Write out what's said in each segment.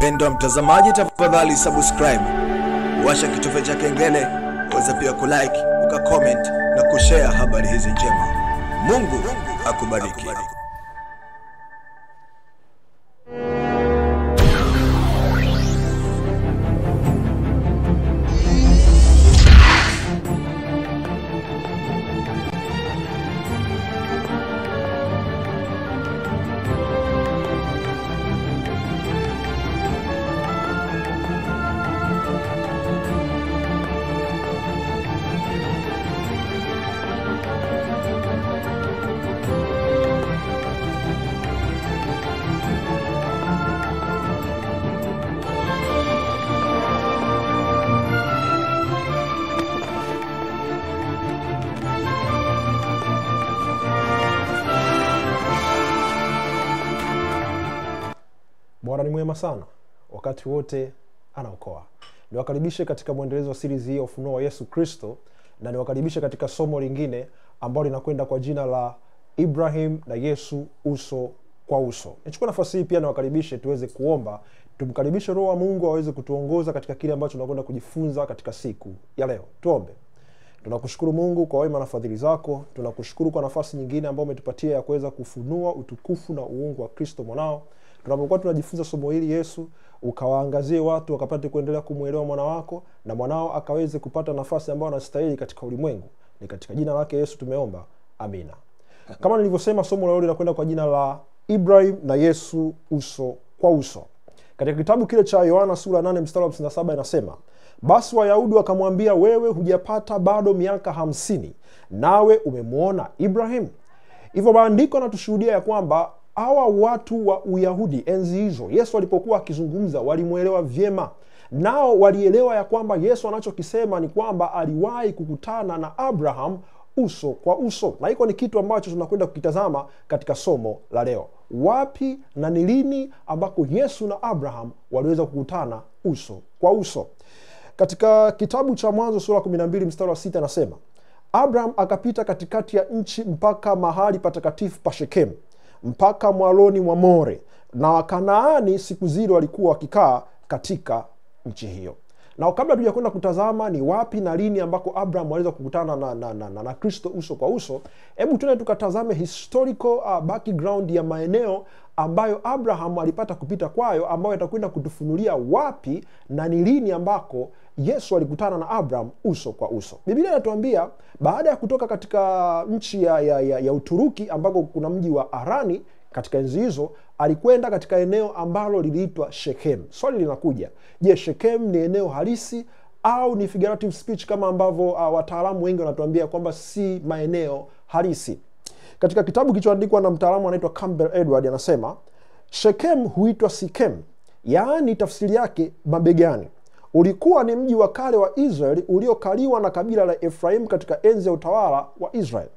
Pendwa mtazamaji, tafadhali subscribe, washa kitufe cha kengele, waweza pia kulike, uka comment na kushare habari hizi njema. Mungu akubariki. sana wakati wote anaokoa niwakaribishe katika mwendelezo wa series hii ya ufunuo wa yesu kristo na niwakaribishe katika somo lingine ambalo linakwenda kwa jina la ibrahim na yesu uso kwa uso nichukua nafasi hii pia niwakaribishe tuweze kuomba tumkaribishe roho wa mungu aweze kutuongoza katika kile ambacho tunakwenda kujifunza katika siku ya leo tuombe tunakushukuru mungu kwa wema na fadhili zako tunakushukuru kwa nafasi nyingine ambayo umetupatia ya kuweza kufunua utukufu na uungu wa kristo mwanao tunapokuwa tunajifunza somo hili yesu ukawaangazie watu wakapate kuendelea kumwelewa mwana wako na mwanao akaweze kupata nafasi ambayo anastahili katika ulimwengu ni katika jina lake yesu tumeomba amina kama nilivyosema somo la leo linakwenda kwa jina la ibrahim na yesu uso kwa uso katika kitabu kile cha yohana sura 8 mstari wa 57 inasema basi wayahudi wakamwambia wewe hujapata bado miaka hamsini nawe umemwona ibrahim hivyo maandiko anatushuhudia ya kwamba hawa watu wa Uyahudi enzi hizo, Yesu alipokuwa akizungumza, walimwelewa vyema. Nao walielewa ya kwamba Yesu anachokisema ni kwamba aliwahi kukutana na Abraham uso kwa uso, na hiko ni kitu ambacho tunakwenda kukitazama katika somo la leo. Wapi na ni lini ambako Yesu na Abraham waliweza kukutana uso kwa uso? Katika kitabu cha Mwanzo sura 12 mstari wa 6 anasema, Abraham akapita katikati ya nchi mpaka mahali patakatifu pa Shekemu mpaka mwaloni mwa More, na Wakanaani siku zile walikuwa wakikaa katika nchi hiyo. Na kabla tuja kwenda kutazama ni wapi na lini ambako Abraham aliweza kukutana na, na, na, na, na Kristo uso kwa uso, hebu tuende tukatazame historical uh, background ya maeneo ambayo Abrahamu alipata kupita kwayo, ambayo atakwenda kutufunulia wapi na ni lini ambako Yesu alikutana na Abraham uso kwa uso. Biblia inatuambia baada ya kutoka katika nchi ya, ya, ya, ya Uturuki ambako kuna mji wa Arani katika enzi hizo alikwenda katika eneo ambalo liliitwa shekem Swali linakuja, je, shekem ni eneo halisi au ni figurative speech kama ambavyo uh, wataalamu wengi wanatuambia kwamba si maeneo halisi? Katika kitabu kilichoandikwa na mtaalamu anaitwa Campbell Edward anasema shekem huitwa sikem yaani tafsiri yake mabegani. Ulikuwa ni mji wa kale wa Israeli uliokaliwa na kabila la efrahimu katika enzi ya utawala wa israel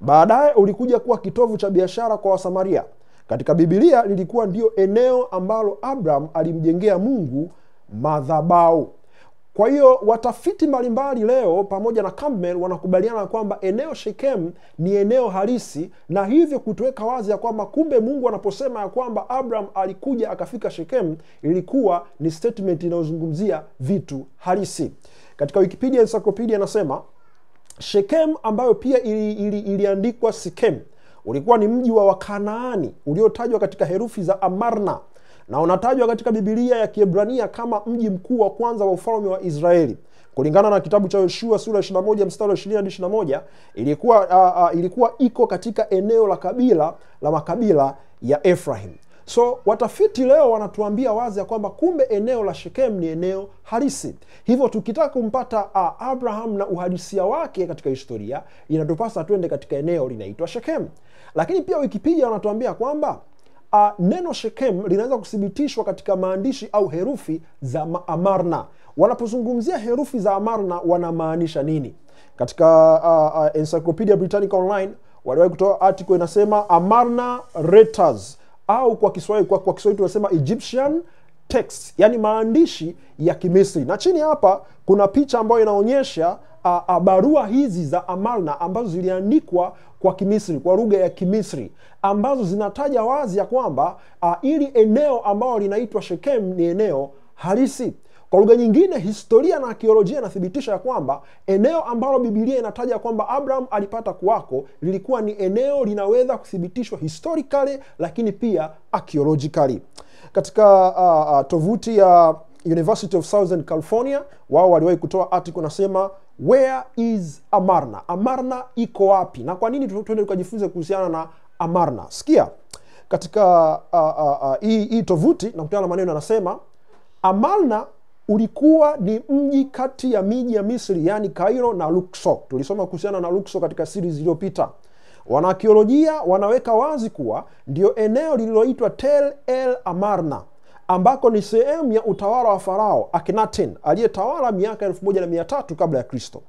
Baadaye ulikuja kuwa kitovu cha biashara kwa Wasamaria. Katika Bibilia lilikuwa ndiyo eneo ambalo Abraham alimjengea Mungu madhabau kwa hiyo watafiti mbalimbali leo pamoja na Campbell wanakubaliana kwamba eneo shekem ni eneo halisi, na hivyo kutuweka wazi ya kwamba kumbe Mungu anaposema ya kwamba Abraham alikuja akafika shekem ilikuwa ni statement inayozungumzia vitu halisi. Katika Wikipedia Encyclopedia anasema shekem ambayo pia ili, ili, iliandikwa sikem ulikuwa ni mji wa Wakanaani uliotajwa katika herufi za Amarna na unatajwa katika Bibilia ya Kiebrania kama mji mkuu wa kwanza wa ufalme wa Israeli kulingana na kitabu cha Yoshua sura 21 mstari wa 2 hadi 21, ilikuwa uh, uh, ilikuwa iko katika eneo la kabila la makabila ya efrahim So watafiti leo wanatuambia wazi ya kwamba kumbe eneo la Shekem ni eneo halisi. Hivyo tukitaka kumpata Abraham na uhalisia wake katika historia, inatupasa twende katika eneo linaitwa Shekem. Lakini pia Wikipedia wanatuambia kwamba A, ah, neno Shekem linaweza kuthibitishwa katika maandishi au herufi za Amarna. Wanapozungumzia herufi za Amarna wanamaanisha nini? Katika ah, ah, Encyclopedia Britannica Online waliwahi kutoa article inasema Amarna reters au kwa Kiswahili kwa, kwa Kiswahili tunasema Egyptian text, yani maandishi ya Kimisri. Na chini hapa kuna picha ambayo inaonyesha a, a, barua hizi za Amalna ambazo ziliandikwa kwa Kimisri, kwa lugha ya Kimisri, ambazo zinataja wazi ya kwamba ili eneo ambalo linaitwa Shekem ni eneo halisi. Kwa lugha nyingine, historia na akiolojia inathibitisha ya kwamba eneo ambalo Bibilia inataja kwamba Abraham alipata kuwako lilikuwa ni eneo linaweza kuthibitishwa historikali lakini pia akiolojikali Katika uh, uh, tovuti ya University of Southern California, wao waliwahi kutoa article nasema where is Amarna? Amarna iko wapi? Na kwa nini tuende tukajifunze kuhusiana na Amarna? Sikia katika uh, uh, uh, hii, tovuti nakutana na maneno anasema Amarna ulikuwa ni mji kati ya miji ya Misri, yani Kairo na Luxor. Tulisoma kuhusiana na Luxor katika siri iliyopita. Wanaakiolojia wanaweka wazi kuwa ndio eneo lililoitwa Tel El Amarna ambako ni sehemu ya utawala wa Farao aknatin aliyetawala miaka elfu moja na mia tatu kabla ya Kristo.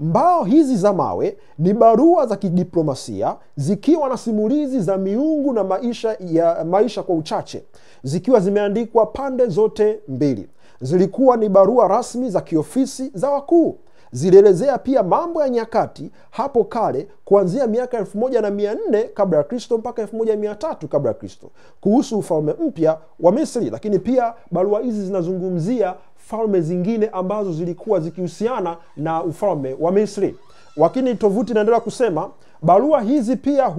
Mbao hizi za mawe ni barua za kidiplomasia zikiwa na simulizi za miungu na maisha ya maisha kwa uchache, zikiwa zimeandikwa pande zote mbili. Zilikuwa ni barua rasmi za kiofisi za wakuu zilielezea pia mambo ya nyakati hapo kale kuanzia miaka 14 kabla ya kristo mpaka elfu kabla ya kristo kuhusu ufalme mpya wa misri lakini pia barua hizi zinazungumzia falme zingine ambazo zilikuwa zikihusiana na ufalme wa misri lakini tovuti inaendelea kusema barua hizi pia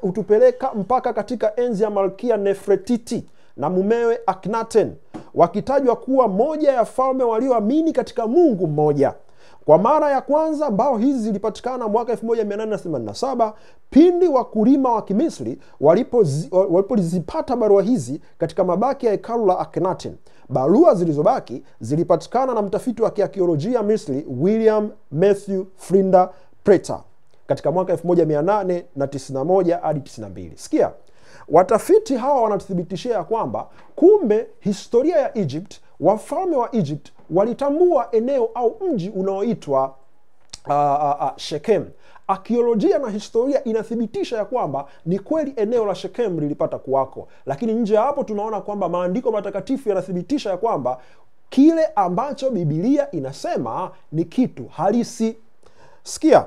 hutupeleka mpaka katika enzi ya malkia nefretiti na mumewe aknaten wakitajwa kuwa moja ya falme walioamini katika mungu mmoja kwa mara ya kwanza mbao hizi zilipatikana mwaka 1887 pindi wakulima wa Kimisri walipozipata barua hizi katika mabaki ya hekalu la aknatin Barua zilizobaki zilipatikana na mtafiti wa kiakiolojia Misri William Matthew frinde prete katika mwaka 1891 hadi 92. Sikia, watafiti hawa wanatuthibitishia ya kwamba kumbe historia ya Egypt, wafalme wa Egypt walitambua eneo au mji unaoitwa uh, uh, uh, Shekem. Akiolojia na historia inathibitisha ya kwamba ni kweli eneo la Shekem lilipata kuwako, lakini nje ya hapo tunaona kwamba maandiko matakatifu yanathibitisha ya kwamba kile ambacho Bibilia inasema ni kitu halisi. Sikia,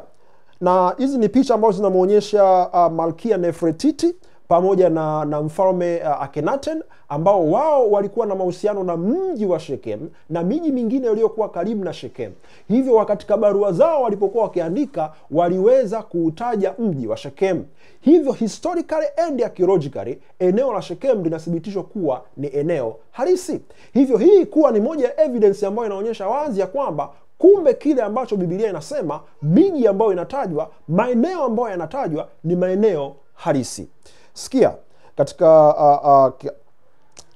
na hizi ni picha ambazo zinamwonyesha uh, malkia nefretiti pamoja na, na mfalme uh, akenaten ambao wao walikuwa na mahusiano na mji wa shekem na miji mingine iliyokuwa karibu na shekem Hivyo katika barua zao walipokuwa wakiandika, waliweza kuutaja mji wa shekem Hivyo historically and archaeologically, eneo la shekem linathibitishwa kuwa ni eneo halisi. Hivyo hii kuwa ni moja ya evidence ambayo inaonyesha wazi ya kwamba kumbe kile ambacho bibilia inasema, miji ambayo inatajwa, maeneo ambayo yanatajwa ni maeneo halisi sikia katika uh, uh,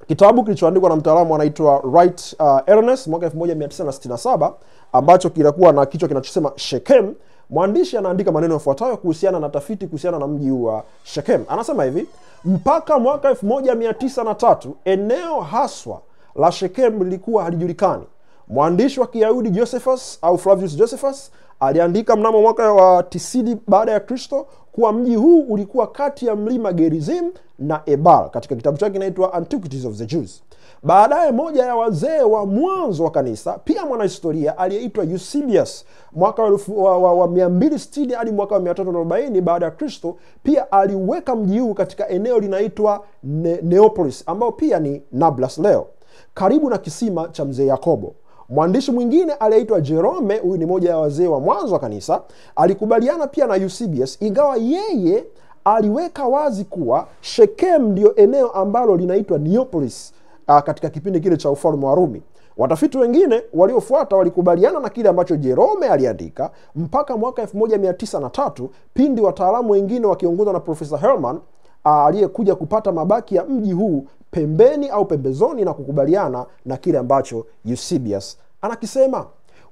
kitabu kilichoandikwa na mtaalamu anaitwa Wright uh, Ernest mwaka 1967 ambacho kinakuwa na kichwa kinachosema Shechem. Mwandishi anaandika maneno yafuatayo kuhusiana na tafiti kuhusiana na mji wa Shechem. Anasema hivi: mpaka mwaka 1903 eneo haswa la Shechem lilikuwa halijulikani. Mwandishi wa Kiyahudi Josephus au Flavius Josephus aliandika mnamo mwaka wa tisini baada ya Kristo kuwa mji huu ulikuwa kati ya mlima Gerizim na Ebal katika kitabu chake kinaitwa Antiquities of the Jews. Baadaye moja ya wazee wa mwanzo wa kanisa pia mwanahistoria aliyeitwa Eusebius mwaka wa, wa, wa 260 hadi mwaka wa 340 baada ya Kristo pia aliweka mji huu katika eneo linaitwa ne, neopolis ambayo pia ni nablas leo karibu na kisima cha mzee Yakobo. Mwandishi mwingine aliyeitwa Jerome, huyu ni moja ya wazee wa mwanzo wa kanisa, alikubaliana pia na ucbs ingawa yeye aliweka wazi kuwa shekem ndiyo eneo ambalo linaitwa neopolis a, ah, katika kipindi kile cha ufalme wa Rumi. Watafiti wengine waliofuata walikubaliana na kile ambacho Jerome aliandika mpaka mwaka 193 pindi wataalamu wengine wakiongozwa na Profesa Herman ah, aliyekuja kupata mabaki ya mji huu pembeni au pembezoni na kukubaliana na kile ambacho Eusebius anakisema.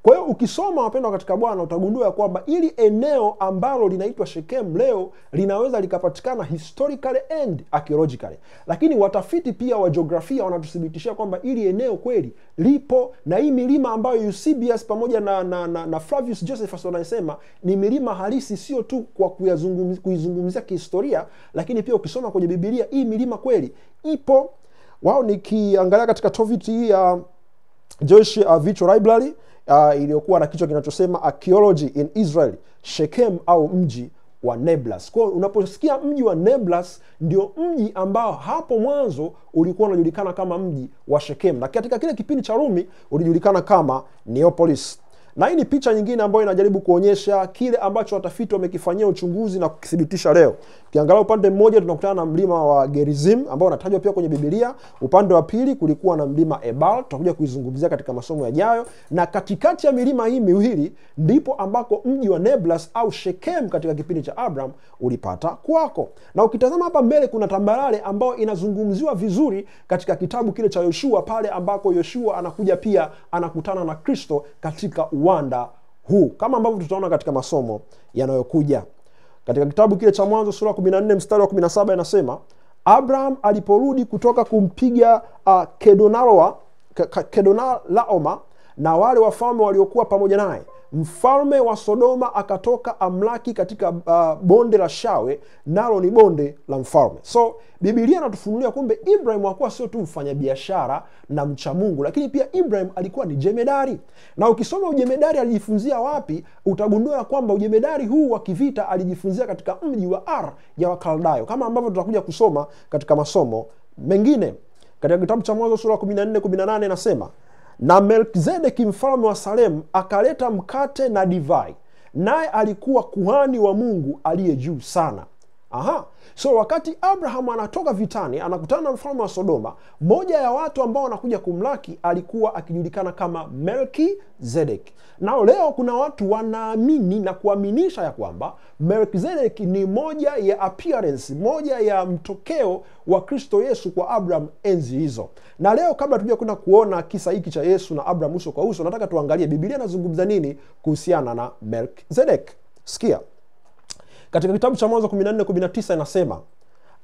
Kwa hiyo ukisoma, wapendwa katika Bwana, utagundua ya kwamba ili eneo ambalo linaitwa shekem leo linaweza likapatikana historically and archaeologically, lakini watafiti pia wa jiografia wanatuthibitishia kwamba ili eneo kweli lipo, na hii milima ambayo Eusebius pamoja na, na, na, na Flavius Josephus wanasema ni milima halisi, sio tu kwa kuizungumzia kihistoria, lakini pia ukisoma kwenye Bibilia hii milima kweli ipo. Wao nikiangalia katika tovuti hii ya Jewish Virtual Library uh, iliyokuwa na kichwa kinachosema archaeology in Israel, Shechem au mji wa neblas Kwa unaposikia mji wa neblas ndio mji ambao hapo mwanzo ulikuwa unajulikana kama mji wa Shechem, na katika kile kipindi cha Rumi ulijulikana kama neopolis Na hii ni picha nyingine ambayo inajaribu kuonyesha kile ambacho watafiti wamekifanyia uchunguzi na kukithibitisha leo Ukiangalia upande mmoja tunakutana na mlima wa Gerizim ambao unatajwa pia kwenye Biblia. Upande wa pili kulikuwa na mlima Ebal, tutakuja kuizungumzia katika masomo yajayo. Na katikati ya milima hii miwili ndipo ambako mji wa Neblas au Shekem katika kipindi cha Abraham ulipata kwako. Na ukitazama hapa mbele kuna tambarare ambayo inazungumziwa vizuri katika kitabu kile cha Yoshua, pale ambako Yoshua anakuja pia anakutana na Kristo katika uwanda huu, kama ambavyo tutaona katika masomo yanayokuja katika kitabu kile cha mwanzo sura 14 mstari wa 17 inasema abraham aliporudi kutoka kumpiga uh, ah, kedonaroa kedonalaoma na wale wafalme waliokuwa pamoja naye. Mfalme wa Sodoma akatoka amlaki katika uh, bonde la Shawe, nalo ni bonde la mfalme. So bibilia anatufunulia kumbe Ibrahim akuwa sio tu mfanyabiashara na mcha Mungu, lakini pia Ibrahim alikuwa ni jemedari. Na ukisoma ujemedari alijifunzia wapi, utagundua ya kwamba ujemedari huu wa kivita alijifunzia katika mji wa Ar ya Wakaldayo, kama ambavyo tutakuja kusoma katika masomo mengine. Katika kitabu cha Mwanzo sura 1418 18 nasema na Melkizedeki mfalme wa Salemu akaleta mkate na divai, naye alikuwa kuhani wa Mungu aliye juu sana. Aha. So wakati Abraham anatoka vitani anakutana na mfalme wa Sodoma, moja ya watu ambao wanakuja kumlaki alikuwa akijulikana kama Melkizedek. Nao leo kuna watu wanaamini na kuaminisha ya kwamba Melkizedek ni moja ya appearance, moja ya mtokeo wa Kristo Yesu kwa Abraham enzi hizo. Na leo kabla tuja kwenda kuona kisa hiki cha Yesu na Abraham uso kwa uso, nataka tuangalie Biblia inazungumza nini kuhusiana na Melkizedek. Sikia katika kitabu cha mwanzo 14 19 inasema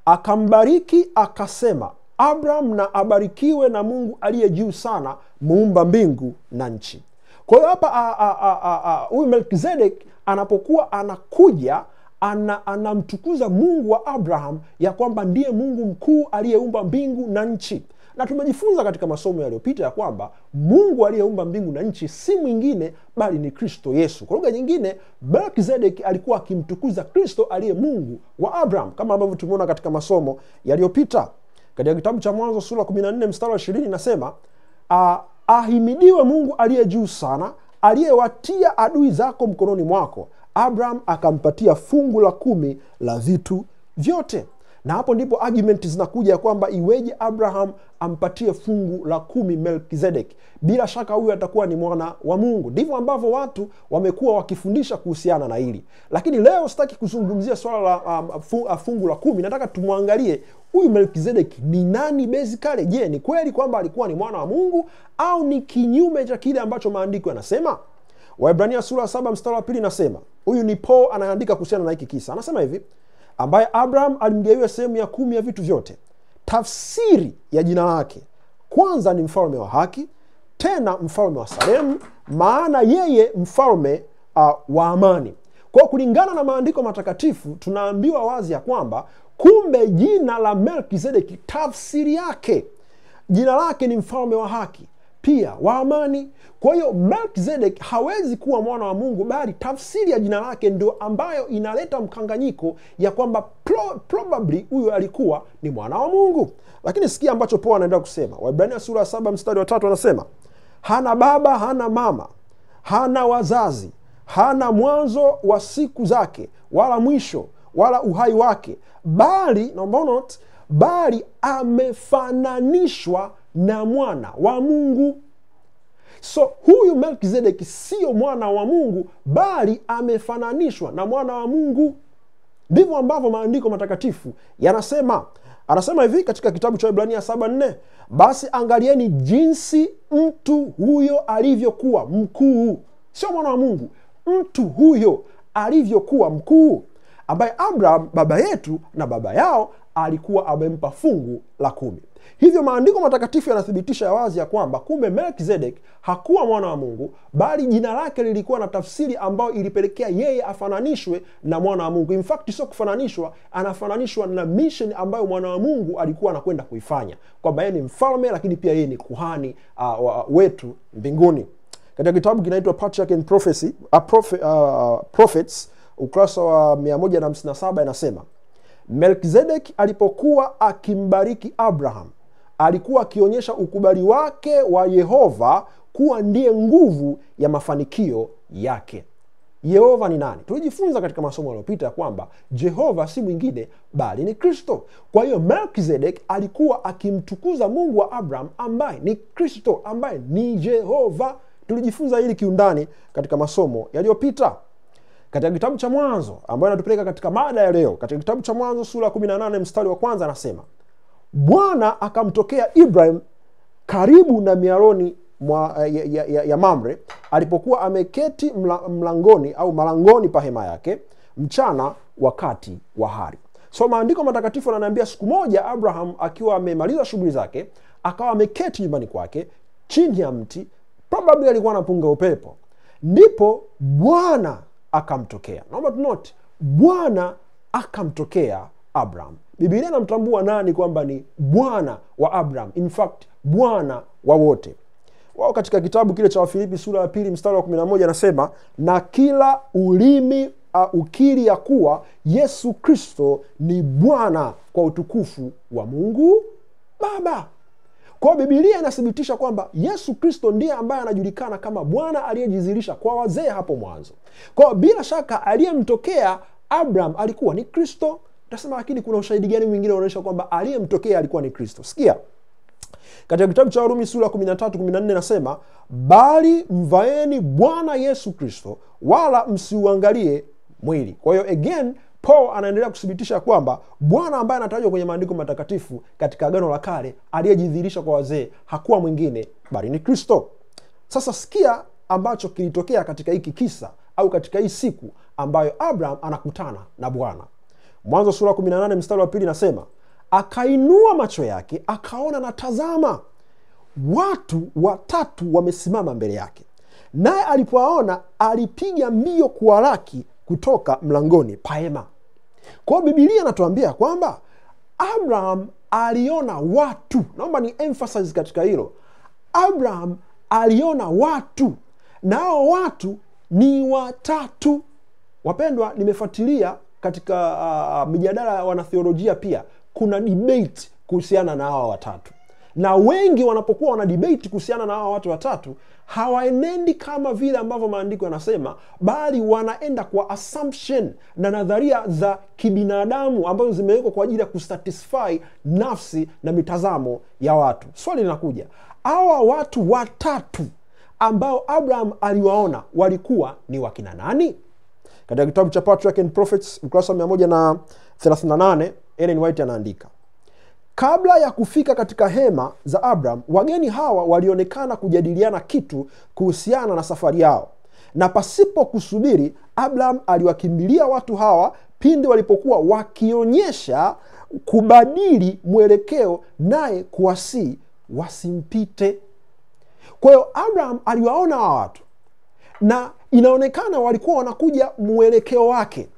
akambariki akasema abraham na abarikiwe na mungu aliye juu sana muumba mbingu na nchi kwa hiyo hapa huyu melkizedek anapokuwa anakuja ana, anamtukuza mungu wa abraham ya kwamba ndiye mungu mkuu aliyeumba mbingu na nchi na tumejifunza katika masomo yaliyopita ya kwamba Mungu aliyeumba mbingu na nchi si mwingine bali ni Kristo Yesu. Kwa lugha nyingine, Melkizedeki alikuwa akimtukuza Kristo aliye Mungu wa Abraham, kama ambavyo tumeona katika masomo yaliyopita. Katika kitabu cha Mwanzo sura 14 mstari wa 20 inasema ah, ahimidiwe Mungu aliye juu sana, aliyewatia adui zako mkononi mwako. Abraham akampatia fungu la kumi la vitu vyote na hapo ndipo argument zinakuja ya kwamba iweje abraham ampatie fungu la kumi melkizedek bila shaka huyu atakuwa ni mwana wa mungu ndivyo ambavyo watu wamekuwa wakifundisha kuhusiana na hili lakini leo sitaki kuzungumzia swala la um, uh, fungu la kumi nataka tumwangalie huyu melkizedek ni nani bezikale je ni kweli kwamba alikuwa ni mwana wa mungu au ni kinyume cha kile ambacho maandiko yanasema waibrania sura 7 mstari wa pili nasema huyu ni paul anaandika kuhusiana na hiki kisa anasema hivi ambaye abraham alimgawiwa sehemu ya kumi ya vitu vyote tafsiri ya jina lake kwanza ni mfalme wa haki tena mfalme wa salemu maana yeye mfalme uh, wa amani kwao kulingana na maandiko matakatifu tunaambiwa wazi ya kwamba kumbe jina la melkizedeki tafsiri yake jina lake ni mfalme wa haki pia wa amani. Kwa hiyo Melkizedek hawezi kuwa mwana wa Mungu, bali tafsiri ya jina lake ndio ambayo inaleta mkanganyiko ya kwamba pro, probably huyo alikuwa ni mwana wa Mungu. Lakini sikia ambacho po anaendelea kusema, Waibrania sura ya saba mstari wa tatu anasema hana baba, hana mama, hana wazazi, hana mwanzo wa siku zake, wala mwisho, wala uhai wake, bali naomba bali amefananishwa na mwana wa Mungu. So huyu Melkizedeki sio mwana wa Mungu, bali amefananishwa na mwana wa Mungu. Ndivyo ambavyo maandiko matakatifu yanasema. Anasema hivi katika kitabu cha Waebrania 7:4, basi angalieni jinsi mtu huyo alivyokuwa mkuu. Sio mwana wa Mungu, mtu huyo alivyokuwa mkuu ambaye Abraham baba yetu na baba yao alikuwa amempa fungu la kumi. Hivyo maandiko matakatifu yanathibitisha wazi ya kwamba kumbe Melkizedek hakuwa mwana wa Mungu, bali jina lake lilikuwa na tafsiri ambayo ilipelekea yeye afananishwe na mwana wa Mungu. In sio kufananishwa, anafananishwa na mishen ambayo mwana wa Mungu alikuwa anakwenda kuifanya, kwamba yeye ni mfalme, lakini pia yeye ni kuhani uh, wetu mbinguni. Katika kitabu kinaitwa Patriarch and Prophecy, uh, prophet, uh, Prophets ukurasa wa 157 inasema melkizedek alipokuwa akimbariki abraham alikuwa akionyesha ukubali wake wa yehova kuwa ndiye nguvu ya mafanikio yake yehova ni nani tulijifunza katika masomo yaliyopita kwamba jehova si mwingine bali ni kristo kwa hiyo melkizedek alikuwa akimtukuza mungu wa abraham ambaye ni kristo ambaye ni jehova tulijifunza hili kiundani katika masomo yaliyopita katika kitabu cha Mwanzo ambayo inatupeleka katika mada ya leo, katika kitabu cha Mwanzo sura 18 mstari wa kwanza anasema Bwana akamtokea Ibrahim karibu na miaroni mwa, eh, ya, ya, ya, ya Mamre alipokuwa ameketi mla, mlangoni au malangoni pa hema yake mchana wakati wa hari. So maandiko matakatifu ananiambia siku moja Abraham akiwa amemaliza shughuli zake akawa ameketi nyumbani kwake chini ya mti, probably alikuwa anapunga upepo, ndipo Bwana akamtokea. Naomba tunote, Bwana akamtokea Abraham. bibilia anamtambua nani kwamba ni Bwana wa Abraham, in fact Bwana wa wote wao. Katika kitabu kile cha Wafilipi sura ya pili mstari wa 11 anasema, na kila ulimi ukili ya kuwa Yesu Kristo ni Bwana kwa utukufu wa Mungu Baba kwao bibilia inathibitisha kwamba Yesu Kristo ndiye ambaye anajulikana kama Bwana aliyejizirisha kwa wazee hapo mwanzo. kwao bila shaka aliyemtokea Abraham alikuwa ni Kristo. Tasema, lakini kuna ushahidi gani mwingine unaonyesha kwamba aliyemtokea alikuwa ni Kristo? Sikia katika kitabu cha Warumi sura 13 nasema bali mvaeni Bwana Yesu Kristo, wala msiuangalie mwili. Kwa hiyo again Paul anaendelea kuthibitisha kwamba Bwana ambaye anatajwa kwenye maandiko matakatifu katika Agano la Kale aliyejidhihirisha kwa wazee hakuwa mwingine bali ni Kristo. Sasa sikia ambacho kilitokea katika hiki kisa au katika hii siku ambayo Abraham anakutana na Bwana. Mwanzo sura 18 mstari wa pili nasema, akainua macho yake akaona, na tazama, watu watatu wamesimama mbele yake, naye alipowaona alipiga mbio kuwalaki kutoka mlangoni paema kwao bibilia anatuambia kwamba Abraham aliona watu, naomba ni emphasize katika hilo. Abraham aliona watu, nao watu ni watatu. Wapendwa, nimefuatilia katika uh, mijadala ya wanatheolojia pia kuna dbeit kuhusiana na hawa watatu na wengi wanapokuwa wana debate kuhusiana na hawa watu watatu hawaenendi kama vile ambavyo maandiko yanasema, bali wanaenda kwa assumption na nadharia za kibinadamu ambazo zimewekwa kwa ajili ya kusatisfy nafsi na mitazamo ya watu. Swali linakuja, hawa watu watatu ambao Abraham aliwaona walikuwa ni wakina nani? Katika kitabu cha Patriarchs and Prophets ukurasa 138 White anaandika Kabla ya kufika katika hema za Abrahamu, wageni hawa walionekana kujadiliana kitu kuhusiana na safari yao, na pasipo kusubiri, abraham aliwakimbilia watu hawa pindi walipokuwa wakionyesha kubadili mwelekeo, naye kuwasii wasimpite. Kwa hiyo abraham aliwaona hawa watu na inaonekana walikuwa wanakuja mwelekeo wake,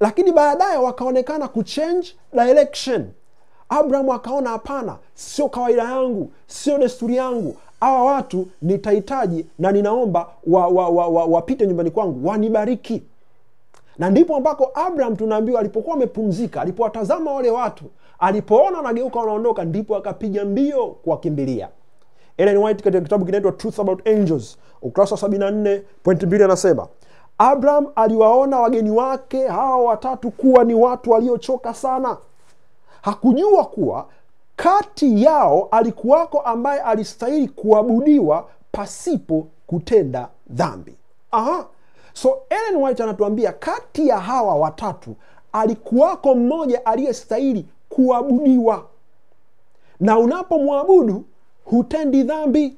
lakini baadaye wakaonekana kuchange direction Abrahamu akaona hapana, sio kawaida yangu, sio desturi yangu, hawa watu nitahitaji na ninaomba wapite wa, wa, wa, wa nyumbani kwangu wanibariki. Na ndipo ambako Abraham tunaambiwa alipokuwa amepumzika, alipowatazama wale watu, alipoona wanageuka wanaondoka, ndipo akapiga mbio kuwakimbilia. White katika kitabu kinaitwa Truth About Angels ukurasa wa 74 point anasema Abraham aliwaona wageni wake hawa watatu kuwa ni watu waliochoka sana hakujua kuwa kati yao alikuwako ambaye alistahili kuabudiwa pasipo kutenda dhambi. Aha. So Ellen White anatuambia kati ya hawa watatu alikuwako mmoja aliyestahili kuabudiwa, na unapomwabudu hutendi dhambi.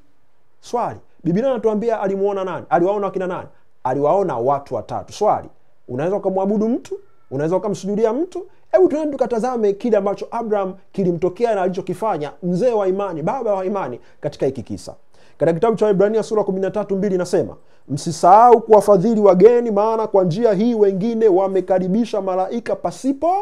Swali, bibilia anatuambia alimuona nani? Aliwaona wakina nani? Aliwaona watu watatu. Swali, unaweza ukamwabudu mtu unaweza ukamsujudia mtu hebu tuende tukatazame kile ambacho abraham kilimtokea na alichokifanya mzee wa imani baba wa imani katika hiki kisa katika kitabu cha ibrania sura 13 inasema msisahau kuwafadhili wageni maana kwa njia hii wengine wamekaribisha malaika pasipo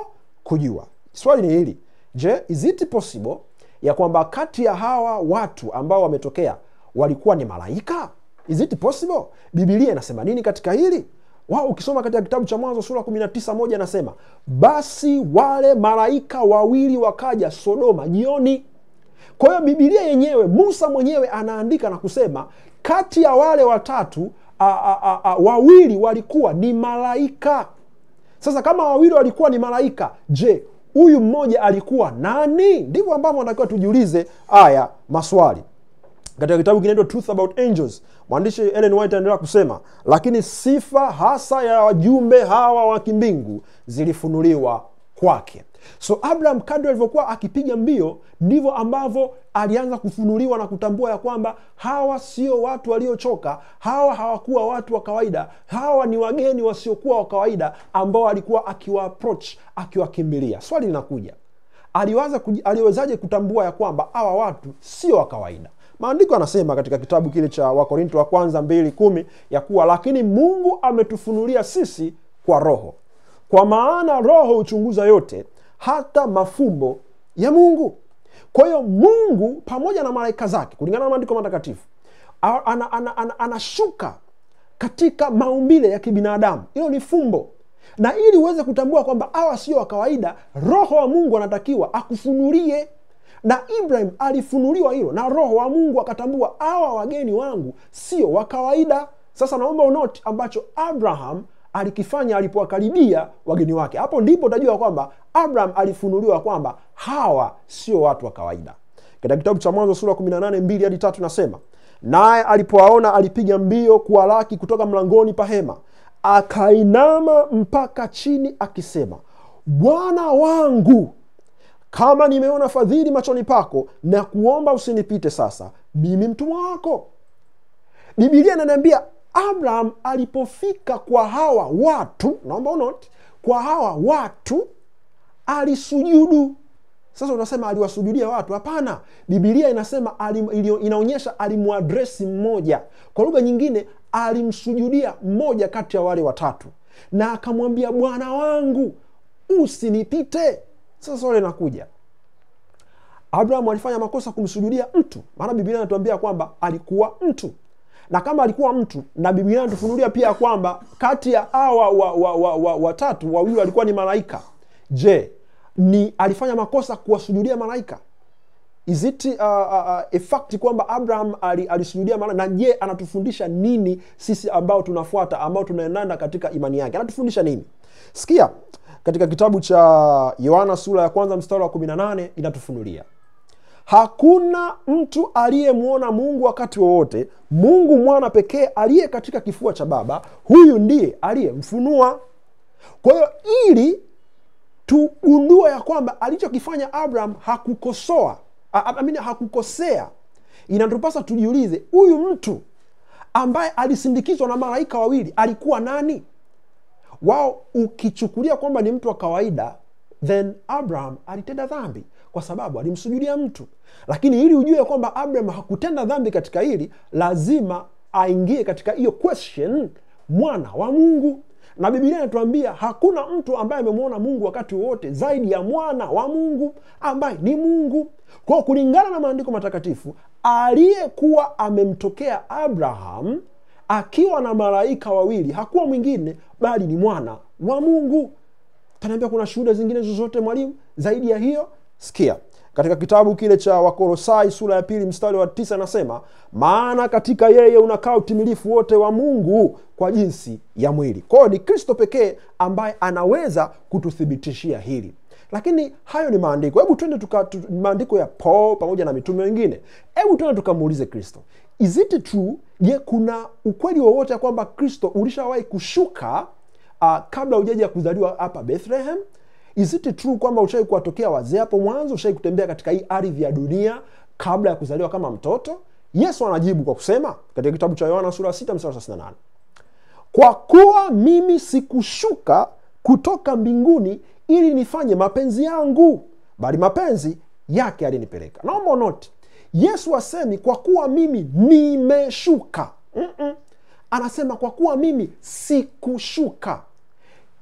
kujua swali ni hili je is it possible ya kwamba kati ya hawa watu ambao wametokea walikuwa ni malaika is it possible bibilia inasema nini katika hili wao ukisoma katika kitabu cha mwanzo sura 19 moja anasema basi wale malaika wawili wakaja sodoma jioni kwa hiyo bibilia yenyewe musa mwenyewe anaandika na kusema kati ya wale watatu a, a, a, a, wawili walikuwa ni malaika sasa kama wawili walikuwa ni malaika je huyu mmoja alikuwa nani ndivyo ambavyo anatakiwa tujiulize haya maswali katika kitabu kinaitwa truth about angels mwandishi ellen white anaendelea kusema lakini sifa hasa ya wajumbe hawa wa kimbingu zilifunuliwa kwake so abraham kadri alivyokuwa akipiga mbio ndivyo ambavyo alianza kufunuliwa na kutambua ya kwamba hawa sio watu waliochoka hawa hawakuwa watu wa kawaida hawa ni wageni wasiokuwa wa kawaida ambao alikuwa akiwaapproach akiwakimbilia swali linakuja aliwezaje kutambua ya kwamba hawa watu sio wa kawaida Maandiko anasema katika kitabu kile cha Wakorinto wa kwanza mbili kumi ya kuwa lakini Mungu ametufunulia sisi kwa Roho, kwa maana Roho huchunguza yote, hata mafumbo ya Mungu. Kwa hiyo Mungu pamoja na malaika zake, kulingana na maandiko matakatifu, anashuka ana, ana, ana, ana katika maumbile ya kibinadamu. Hilo ni fumbo na ili uweze kutambua kwamba awa sio wa kawaida, Roho wa Mungu anatakiwa akufunulie na Ibrahim alifunuliwa hilo na Roho wa Mungu akatambua awa wageni wangu sio wa kawaida. Sasa naomba unoti ambacho Abraham alikifanya alipowakaribia wageni wake. Hapo ndipo utajua kwamba Abraham alifunuliwa kwamba hawa sio watu wa kawaida. Katika kitabu cha Mwanzo sura 18 hadi tatu nasema, naye alipowaona alipiga mbio kuwalaki kutoka mlangoni pa hema, akainama mpaka chini akisema, Bwana wangu kama nimeona fadhili machoni pako na kuomba usinipite sasa mimi mtumwa wako bibilia inaniambia abraham alipofika kwa hawa watu naomba unoti kwa hawa watu alisujudu sasa unasema aliwasujudia watu hapana bibilia inasema inaonyesha alimwadresi mmoja kwa lugha nyingine alimsujudia mmoja kati ya wale watatu na akamwambia bwana wangu usinipite sasa swali linakuja, Abraham alifanya makosa kumsujudia mtu? Maana Biblia anatuambia kwamba alikuwa mtu, na kama alikuwa mtu, na Biblia anatufunulia pia kwamba kati ya hawa watatu wa, wa, wa, wa, wawili walikuwa ni malaika. Je, ni alifanya makosa kuwasujudia malaika? Is it uh, uh, uh a kwamba Abraham alisujudia ali Na je anatufundisha nini sisi ambao tunafuata, ambao tunaenanda katika imani yake? Anatufundisha nini? Sikia katika kitabu cha yohana sura ya kwanza mstari wa 18 inatufunulia hakuna mtu aliyemwona mungu wakati wowote mungu mwana pekee aliye katika kifua cha baba huyu ndiye aliyemfunua kwa hiyo ili tugundue ya kwamba alichokifanya abraham hakukosoa amini hakukosea inatupasa tujiulize huyu mtu ambaye alisindikizwa na malaika wawili alikuwa nani wao ukichukulia kwamba ni mtu wa kawaida then abraham alitenda dhambi kwa sababu alimsujudia mtu lakini ili ujue kwamba abraham hakutenda dhambi katika hili lazima aingie katika hiyo question mwana wa mungu na bibilia inatuambia hakuna mtu ambaye amemwona mungu wakati wowote zaidi ya mwana wa mungu ambaye ni mungu kwao kulingana na maandiko matakatifu aliyekuwa amemtokea abraham akiwa na malaika wawili, hakuwa mwingine bali ni mwana wa Mungu. Tanaambia kuna shuhuda zingine zozote mwalimu zaidi ya hiyo? Sikia katika kitabu kile cha Wakolosai sura ya pili mstari wa tisa anasema maana katika yeye unakaa utimilifu wote wa Mungu kwa jinsi ya mwili. kwayo ni Kristo pekee ambaye anaweza kututhibitishia hili, lakini hayo ni maandiko. Hebu twende tuka tu, maandiko ya Paulo pamoja na mitume wengine, hebu twende tukamuulize Kristo, is it true je kuna ukweli wowote kwamba kristo ulishawahi kushuka uh, kabla ya kuzaliwa hapa bethlehem is it true kwamba ushawai kuwatokea wazee hapo mwanzo ushawai kutembea katika hii ardhi ya dunia kabla ya kuzaliwa kama mtoto yesu anajibu kwa kusema katika kitabu cha yohana sura 6 kwa kuwa mimi sikushuka kutoka mbinguni ili nifanye mapenzi yangu bali mapenzi yake alinipeleka naomba unoti Yesu asemi kwa kuwa mimi nimeshuka. Mm-mm. Anasema kwa kuwa mimi sikushuka.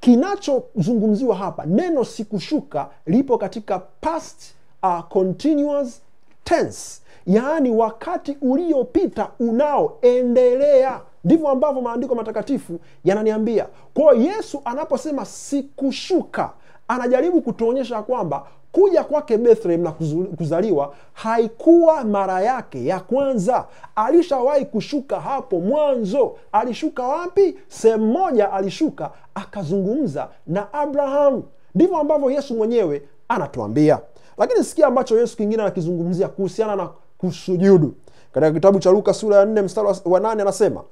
Kinachozungumziwa hapa, neno sikushuka lipo katika past uh, continuous tense, yaani wakati uliopita unaoendelea. Ndivyo ambavyo maandiko matakatifu yananiambia. kwao Yesu anaposema sikushuka, anajaribu kutuonyesha kwamba kuja kwake Bethlehem na kuzaliwa haikuwa mara yake ya kwanza. Alishawahi kushuka hapo mwanzo. Alishuka wapi? Sehemu moja alishuka akazungumza na Abrahamu. Ndivyo ambavyo Yesu mwenyewe anatuambia. Lakini sikia ambacho Yesu kingine anakizungumzia kuhusiana na kusujudu katika kitabu cha Luka sura ya nne mstari wa nane anasema,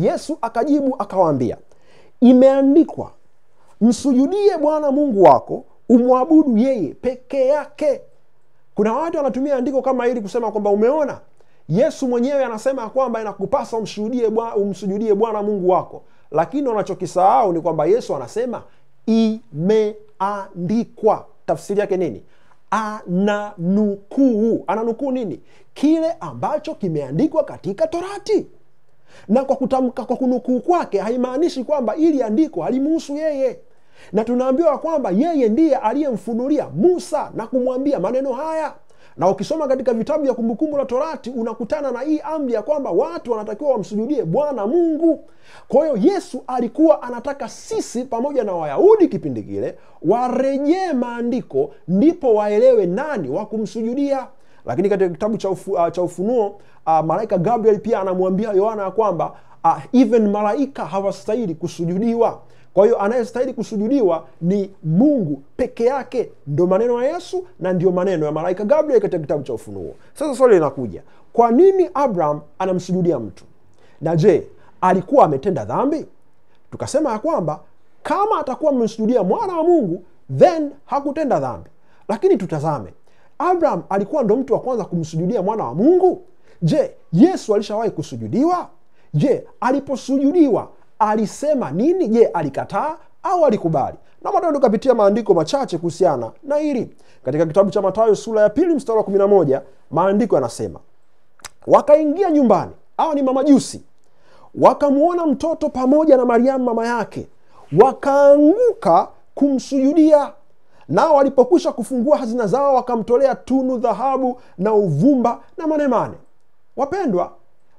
Yesu akajibu akawaambia, imeandikwa, msujudie Bwana Mungu wako umwabudu yeye peke yake kuna watu wanatumia andiko kama hili kusema kwamba umeona yesu mwenyewe anasema kwamba inakupasa umsujudie bwana mungu wako lakini wanachokisahau ni kwamba yesu anasema imeandikwa tafsiri yake nini ananukuu ananukuu nini kile ambacho kimeandikwa katika torati na kwa kutamka kwa kunukuu kwake haimaanishi kwamba ili andiko halimuhusu yeye na tunaambiwa kwamba yeye ndiye aliyemfunulia Musa na kumwambia maneno haya na ukisoma katika vitabu vya Kumbukumbu la Torati unakutana na hii amri ya kwamba watu wanatakiwa wamsujudie Bwana Mungu. Kwa hiyo Yesu alikuwa anataka sisi pamoja na Wayahudi kipindi kile warejee maandiko, ndipo waelewe nani wa kumsujudia. Lakini katika kitabu cha, ufu, uh, cha Ufunuo uh, malaika Gabriel pia anamwambia Yohana ya kwamba uh, even malaika hawastahili kusujudiwa. Kwa hiyo anayestahili kusujudiwa ni Mungu peke yake, ndo maneno ya Yesu na ndio maneno ya malaika Gabriel katika kitabu cha Ufunuo. Sasa swali linakuja, kwa nini Abraham anamsujudia mtu? Na je, alikuwa ametenda dhambi? Tukasema ya kwamba kama atakuwa amemsujudia mwana wa Mungu then hakutenda dhambi. Lakini tutazame, Abraham alikuwa ndo mtu wa kwanza kumsujudia mwana wa Mungu? Je, Yesu alishawahi kusujudiwa? Je, aliposujudiwa alisema nini? Je, alikataa au alikubali? Na baadaye tukapitia maandiko machache kuhusiana na hili katika kitabu cha matayo sura ya pili mstari wa 11, maandiko yanasema wakaingia nyumbani, awa ni mamajusi, wakamwona mtoto pamoja na Mariamu mama yake, wakaanguka kumsujudia. Nao walipokwisha kufungua hazina zao, wakamtolea tunu, dhahabu na uvumba na manemane. Wapendwa,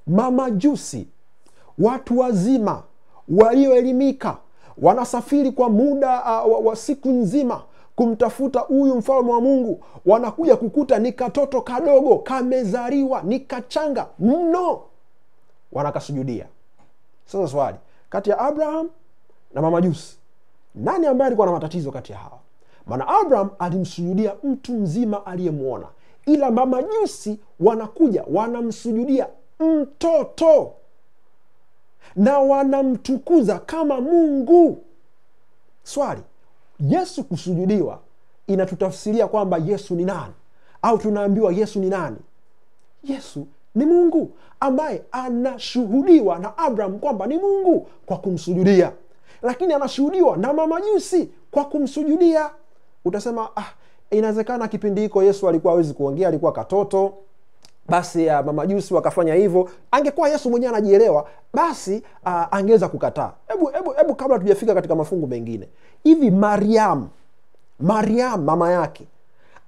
mamajusi, watu wazima walioelimika wanasafiri kwa muda uh, wa, wa siku nzima kumtafuta huyu mfalme wa Mungu, wanakuja kukuta ni katoto kadogo kamezaliwa, ni kachanga mno, wanakasujudia. Sasa swali, kati ya Abraham na mamajusi nani ambaye alikuwa na matatizo kati ya hawa? Maana Abraham alimsujudia mtu mzima aliyemwona, ila mamajusi wanakuja wanamsujudia mtoto na wanamtukuza kama Mungu. Swali, Yesu kusujudiwa inatutafsiria kwamba Yesu ni nani, au tunaambiwa Yesu ni nani? Yesu ni Mungu ambaye anashuhudiwa na Abraham kwamba ni Mungu kwa kumsujudia, lakini anashuhudiwa na mamajusi kwa kumsujudia. Utasema ah, inawezekana kipindi hiko Yesu alikuwa awezi kuongea, alikuwa katoto basi uh, ah, mamajusi wakafanya hivyo. Angekuwa Yesu mwenyewe anajielewa, basi uh, angeweza kukataa. Hebu hebu hebu, kabla tujafika katika mafungu mengine, hivi Mariam, Mariam mama yake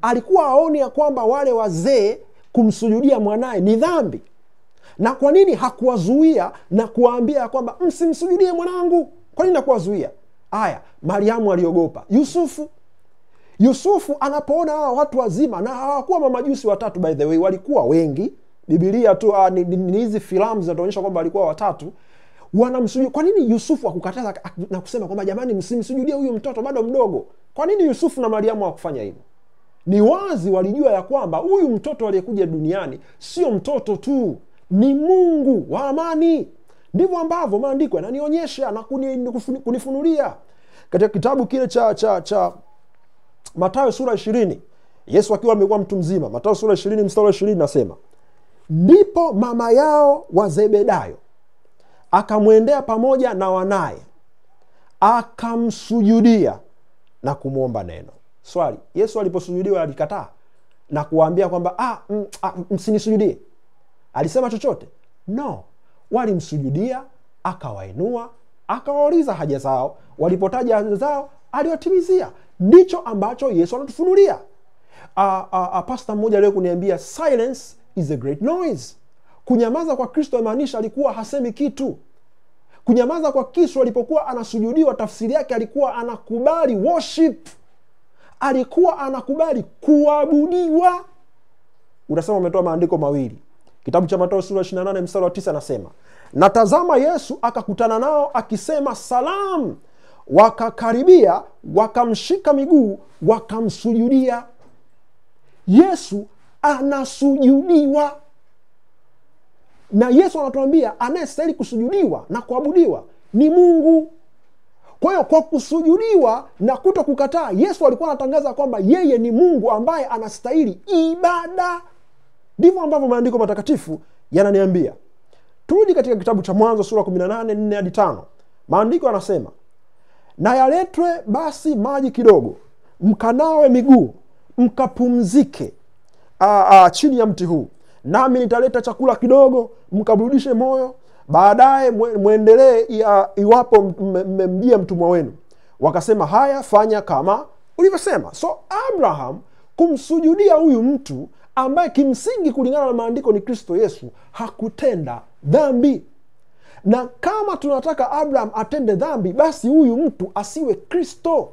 alikuwa aoni ya kwamba wale wazee kumsujudia mwanaye ni dhambi? Na kwa nini hakuwazuia na kuwaambia kwamba msimsujudie mwanangu? Kwa nini hakuwazuia Haya, Mariamu aliogopa. Yusufu yusufu anapoona hawa watu wazima na hawakuwa mamajusi watatu by the way walikuwa wengi bibilia tu uh, ni hizi filamu zinatuonyesha kwamba walikuwa watatu wanamsujudi kwa nini yusufu akukataza na kusema kwamba jamani msimsujudie huyu mtoto bado mdogo kwa nini yusufu na mariamu wakufanya hivo ni wazi walijua ya kwamba huyu mtoto aliyekuja duniani sio mtoto tu ni mungu wa amani ndivyo ambavyo maandiko yananionyesha na kunifunulia katika kitabu kile cha cha cha matayo sura ishirini Yesu akiwa amekuwa mtu mzima. matayo sura ishirini mstari wa ishirini nasema ndipo mama yao wa Zebedayo akamwendea pamoja na wanaye akamsujudia na kumwomba neno. Swali, Yesu aliposujudiwa alikataa na kuwaambia kwamba ah, mm, ah, mm, msinisujudie? Alisema chochote? No, walimsujudia akawainua, akawauliza haja zao, walipotaja haja zao aliwatimizia ndicho ambacho yesu anatufunulia pasta mmoja aliwe kuniambia silence is a great noise kunyamaza kwa kristo amaanisha alikuwa hasemi kitu kunyamaza kwa kristo alipokuwa anasujudiwa tafsiri yake alikuwa anakubali worship alikuwa anakubali kuabudiwa unasema umetoa maandiko mawili kitabu cha matao sura 28 mstari wa 9 anasema natazama yesu akakutana nao akisema salamu wakakaribia, wakamshika miguu, wakamsujudia. Yesu anasujudiwa na Yesu anatuambia anayestahili kusujudiwa na kuabudiwa ni Mungu. Kwa hiyo kwa kusujudiwa na kuto kukataa, Yesu alikuwa anatangaza kwamba yeye ni Mungu ambaye anastahili ibada. Ndivyo ambavyo maandiko matakatifu yananiambia. Turudi katika kitabu cha Mwanzo sura 18 4 hadi 5. Maandiko yanasema na yaletwe basi maji kidogo, mkanawe miguu, mkapumzike aa, aa, chini ya mti huu, nami nitaleta chakula kidogo, mkaburudishe moyo, baadaye mwendelee iwapo mmemjia mtumwa wenu. Wakasema, haya, fanya kama ulivyosema. So Abraham kumsujudia huyu mtu ambaye kimsingi kulingana na maandiko ni Kristo Yesu hakutenda dhambi na kama tunataka abraham atende dhambi basi huyu mtu asiwe kristo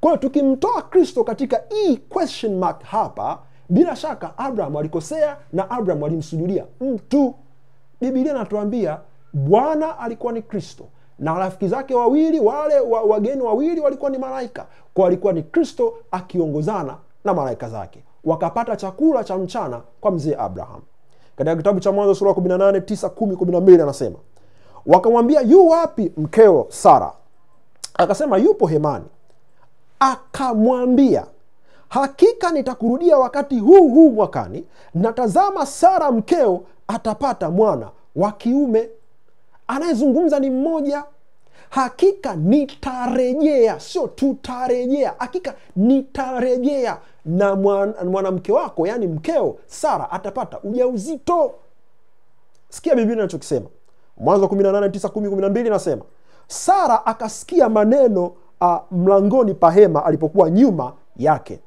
kwa tukimtoa kristo katika hii question mark hapa bila shaka abraham alikosea na abraham alimsujudia mtu bibilia natuambia bwana alikuwa ni kristo na rafiki zake wawili wale wa, wageni wawili walikuwa ni malaika kwa alikuwa ni kristo akiongozana na malaika zake wakapata chakula cha mchana kwa mzee abraham katika kitabu cha mwanzo sura 18 9 12 anasema Wakamwambia, yu wapi mkeo Sara? Akasema, yupo hemani. Akamwambia, hakika nitakurudia wakati huu huu mwakani, na tazama, Sara mkeo atapata mwana wa kiume. Anayezungumza ni mmoja. Hakika nitarejea, sio tutarejea, hakika nitarejea na mwanamke wako, yaani mkeo Sara atapata ujauzito. Sikia Biblia inachokisema. Mwanzo 18 9 nasema Sara akasikia maneno a ah, mlangoni pa hema alipokuwa nyuma yake.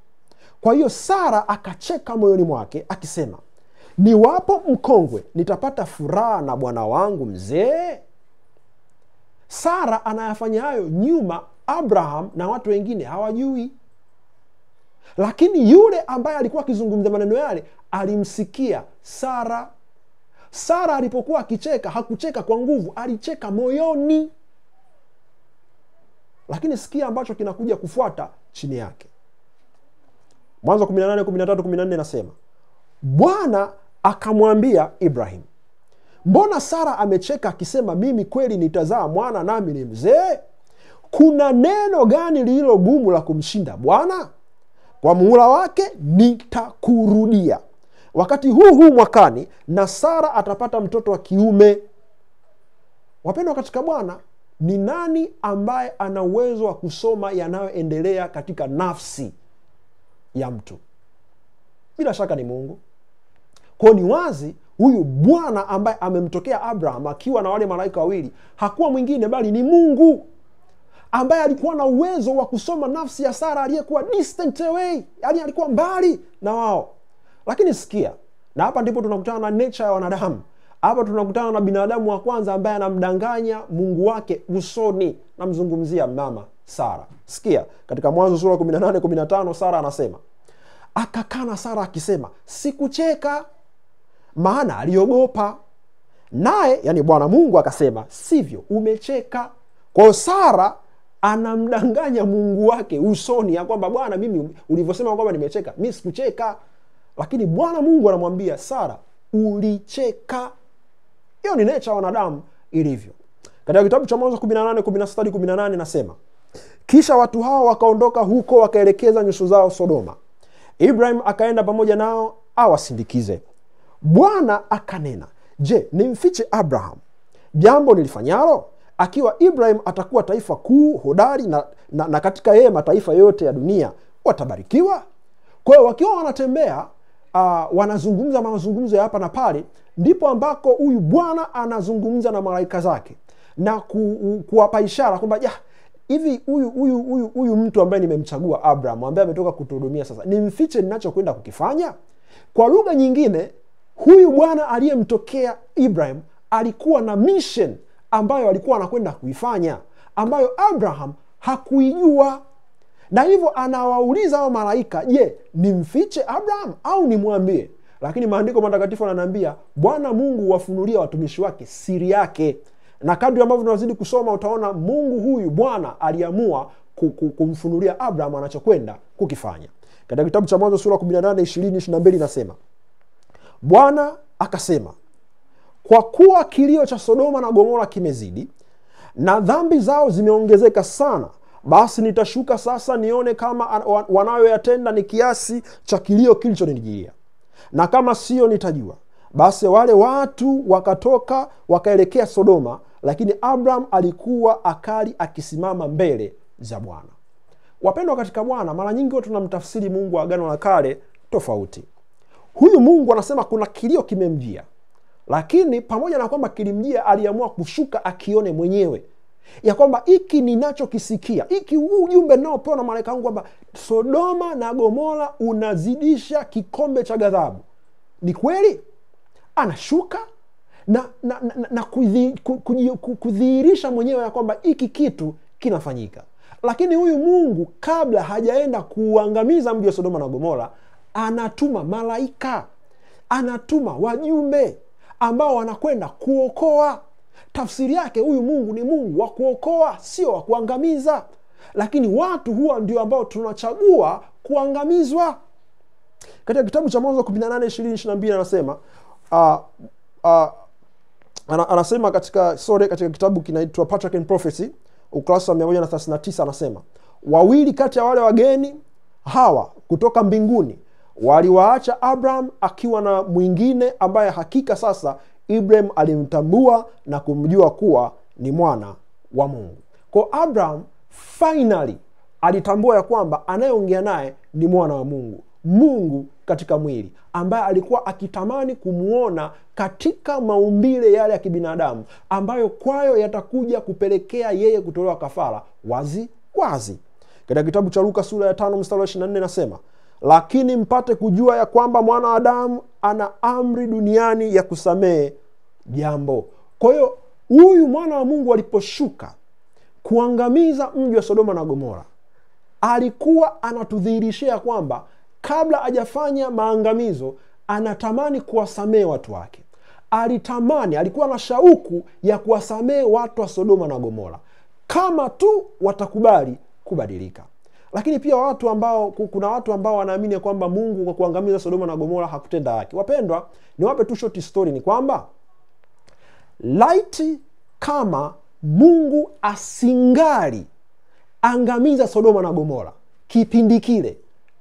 Kwa hiyo Sara akacheka moyoni mwake akisema, niwapo mkongwe nitapata furaha na bwana wangu mzee. Sara anayafanya hayo nyuma, Abraham na watu wengine hawajui, lakini yule ambaye alikuwa akizungumza maneno yale alimsikia Sara. Sara alipokuwa akicheka hakucheka kwa nguvu, alicheka moyoni. Lakini sikia ambacho kinakuja kufuata chini yake. Mwanzo 18 nasema Bwana akamwambia Ibrahim, mbona Sara amecheka akisema, mimi kweli nitazaa mwana nami ni mzee? Kuna neno gani lililo gumu la kumshinda Bwana? Kwa muhula wake nitakurudia. Wakati huu huu mwakani, na Sara atapata mtoto wa kiume. Wapendwa katika Bwana, ni nani ambaye ana uwezo wa kusoma yanayoendelea katika nafsi ya mtu? Bila shaka ni Mungu. Kwao ni wazi huyu Bwana ambaye amemtokea Abraham akiwa na wale malaika wawili hakuwa mwingine bali ni Mungu ambaye alikuwa na uwezo wa kusoma nafsi ya Sara aliyekuwa distant away, yani alikuwa mbali na wao. Lakini sikia, na hapa ndipo tunakutana na nature ya wanadamu. Hapa tunakutana na binadamu wa kwanza ambaye anamdanganya Mungu wake usoni. Namzungumzia mama Sara. Sikia, katika Mwanzo sura 1815 Sara anasema, akakana Sara akisema, sikucheka maana aliogopa. Naye yani Bwana Mungu akasema, sivyo, umecheka. kwao Sara anamdanganya Mungu wake usoni ya kwamba Bwana, mimi ulivyosema kwamba nimecheka, mi sikucheka lakini bwana mungu anamwambia sara ulicheka hiyo ni necha wanadamu ilivyo katika kitabu cha mwanzo 1818 nasema kisha watu hao wakaondoka huko wakaelekeza nyuso zao sodoma ibrahim akaenda pamoja nao awasindikize bwana akanena je nimfiche abraham jambo nilifanyalo akiwa ibrahim atakuwa taifa kuu hodari na, na, na katika yeye mataifa yote ya dunia watabarikiwa kwa hiyo wakiwa wanatembea uh, wanazungumza mazungumzo ya hapa na pale, ndipo ambako huyu bwana anazungumza na malaika zake na ku, kuwapa ishara kwamba ja hivi huyu huyu huyu huyu mtu ambaye nimemchagua Abraham ambaye ametoka kutuhudumia sasa, nimfiche ninachokwenda kukifanya. Kwa lugha nyingine, huyu bwana aliyemtokea Ibrahim alikuwa na mission ambayo alikuwa anakwenda kuifanya ambayo Abraham hakuijua na hivyo anawauliza hao malaika je nimfiche abraham au nimwambie lakini maandiko matakatifu ananaambia bwana mungu wafunulia watumishi wake siri yake na kadri ambavyo tunazidi kusoma utaona mungu huyu bwana aliamua kumfunulia abraham anachokwenda kukifanya katika kitabu cha mwanzo sura 18 inasema bwana akasema kwa kuwa kilio cha sodoma na gomora kimezidi na dhambi zao zimeongezeka sana basi nitashuka sasa nione kama wanayoyatenda ni kiasi cha kilio kilichonijilia na kama sio nitajua basi wale watu wakatoka wakaelekea sodoma lakini abraham alikuwa akali akisimama mbele za bwana wapendwa katika bwana mara nyingi tunamtafsiri mungu wa gano la kale tofauti huyu mungu anasema kuna kilio kimemjia lakini pamoja na kwamba kilimjia aliamua kushuka akione mwenyewe ya kwamba hiki ninachokisikia hiki huu ujumbe naopewa na malaika wangu kwamba sodoma na gomora unazidisha kikombe cha ghadhabu ni kweli anashuka na na, na, na kudhihirisha mwenyewe ya kwamba hiki kitu kinafanyika lakini huyu mungu kabla hajaenda kuuangamiza mji wa sodoma na gomora anatuma malaika anatuma wajumbe ambao wanakwenda kuokoa tafsiri yake huyu mungu ni mungu wa kuokoa sio wa kuangamiza lakini watu huwa ndio ambao tunachagua kuangamizwa katika kitabu cha mwanzo 18 anasema uh, uh, anasema katika sorry, katika kitabu kinaitwa Patrick and Prophecy ukurasa wa 139 anasema wawili kati ya wale wageni hawa kutoka mbinguni waliwaacha Abraham akiwa na mwingine ambaye hakika sasa Ibrahim alimtambua na kumjua kuwa ni mwana wa Mungu. Kwa Abraham finally alitambua ya kwamba anayeongea naye ni mwana wa Mungu, Mungu katika mwili, ambaye alikuwa akitamani kumwona katika maumbile yale ya kibinadamu ambayo kwayo yatakuja kupelekea yeye kutolewa kafara wazi wazi. Katika kitabu cha Luka sura ya 5 mstari wa 24 nasema lakini mpate kujua ya kwamba mwana mwanadamu ana amri duniani ya kusamehe jambo kwa hiyo huyu mwana wa mungu aliposhuka kuangamiza mji wa sodoma na gomora alikuwa anatudhihirishia kwamba kabla hajafanya maangamizo anatamani kuwasamehe watu wake alitamani alikuwa na shauku ya kuwasamehe watu wa sodoma na gomora kama tu watakubali kubadilika lakini pia watu ambao kuna watu ambao wanaamini kwamba Mungu kwa kuangamiza Sodoma na Gomora hakutenda haki. Wapendwa, niwape tu short story ni kwamba laiti kama Mungu asingali angamiza Sodoma na Gomora kipindi kile,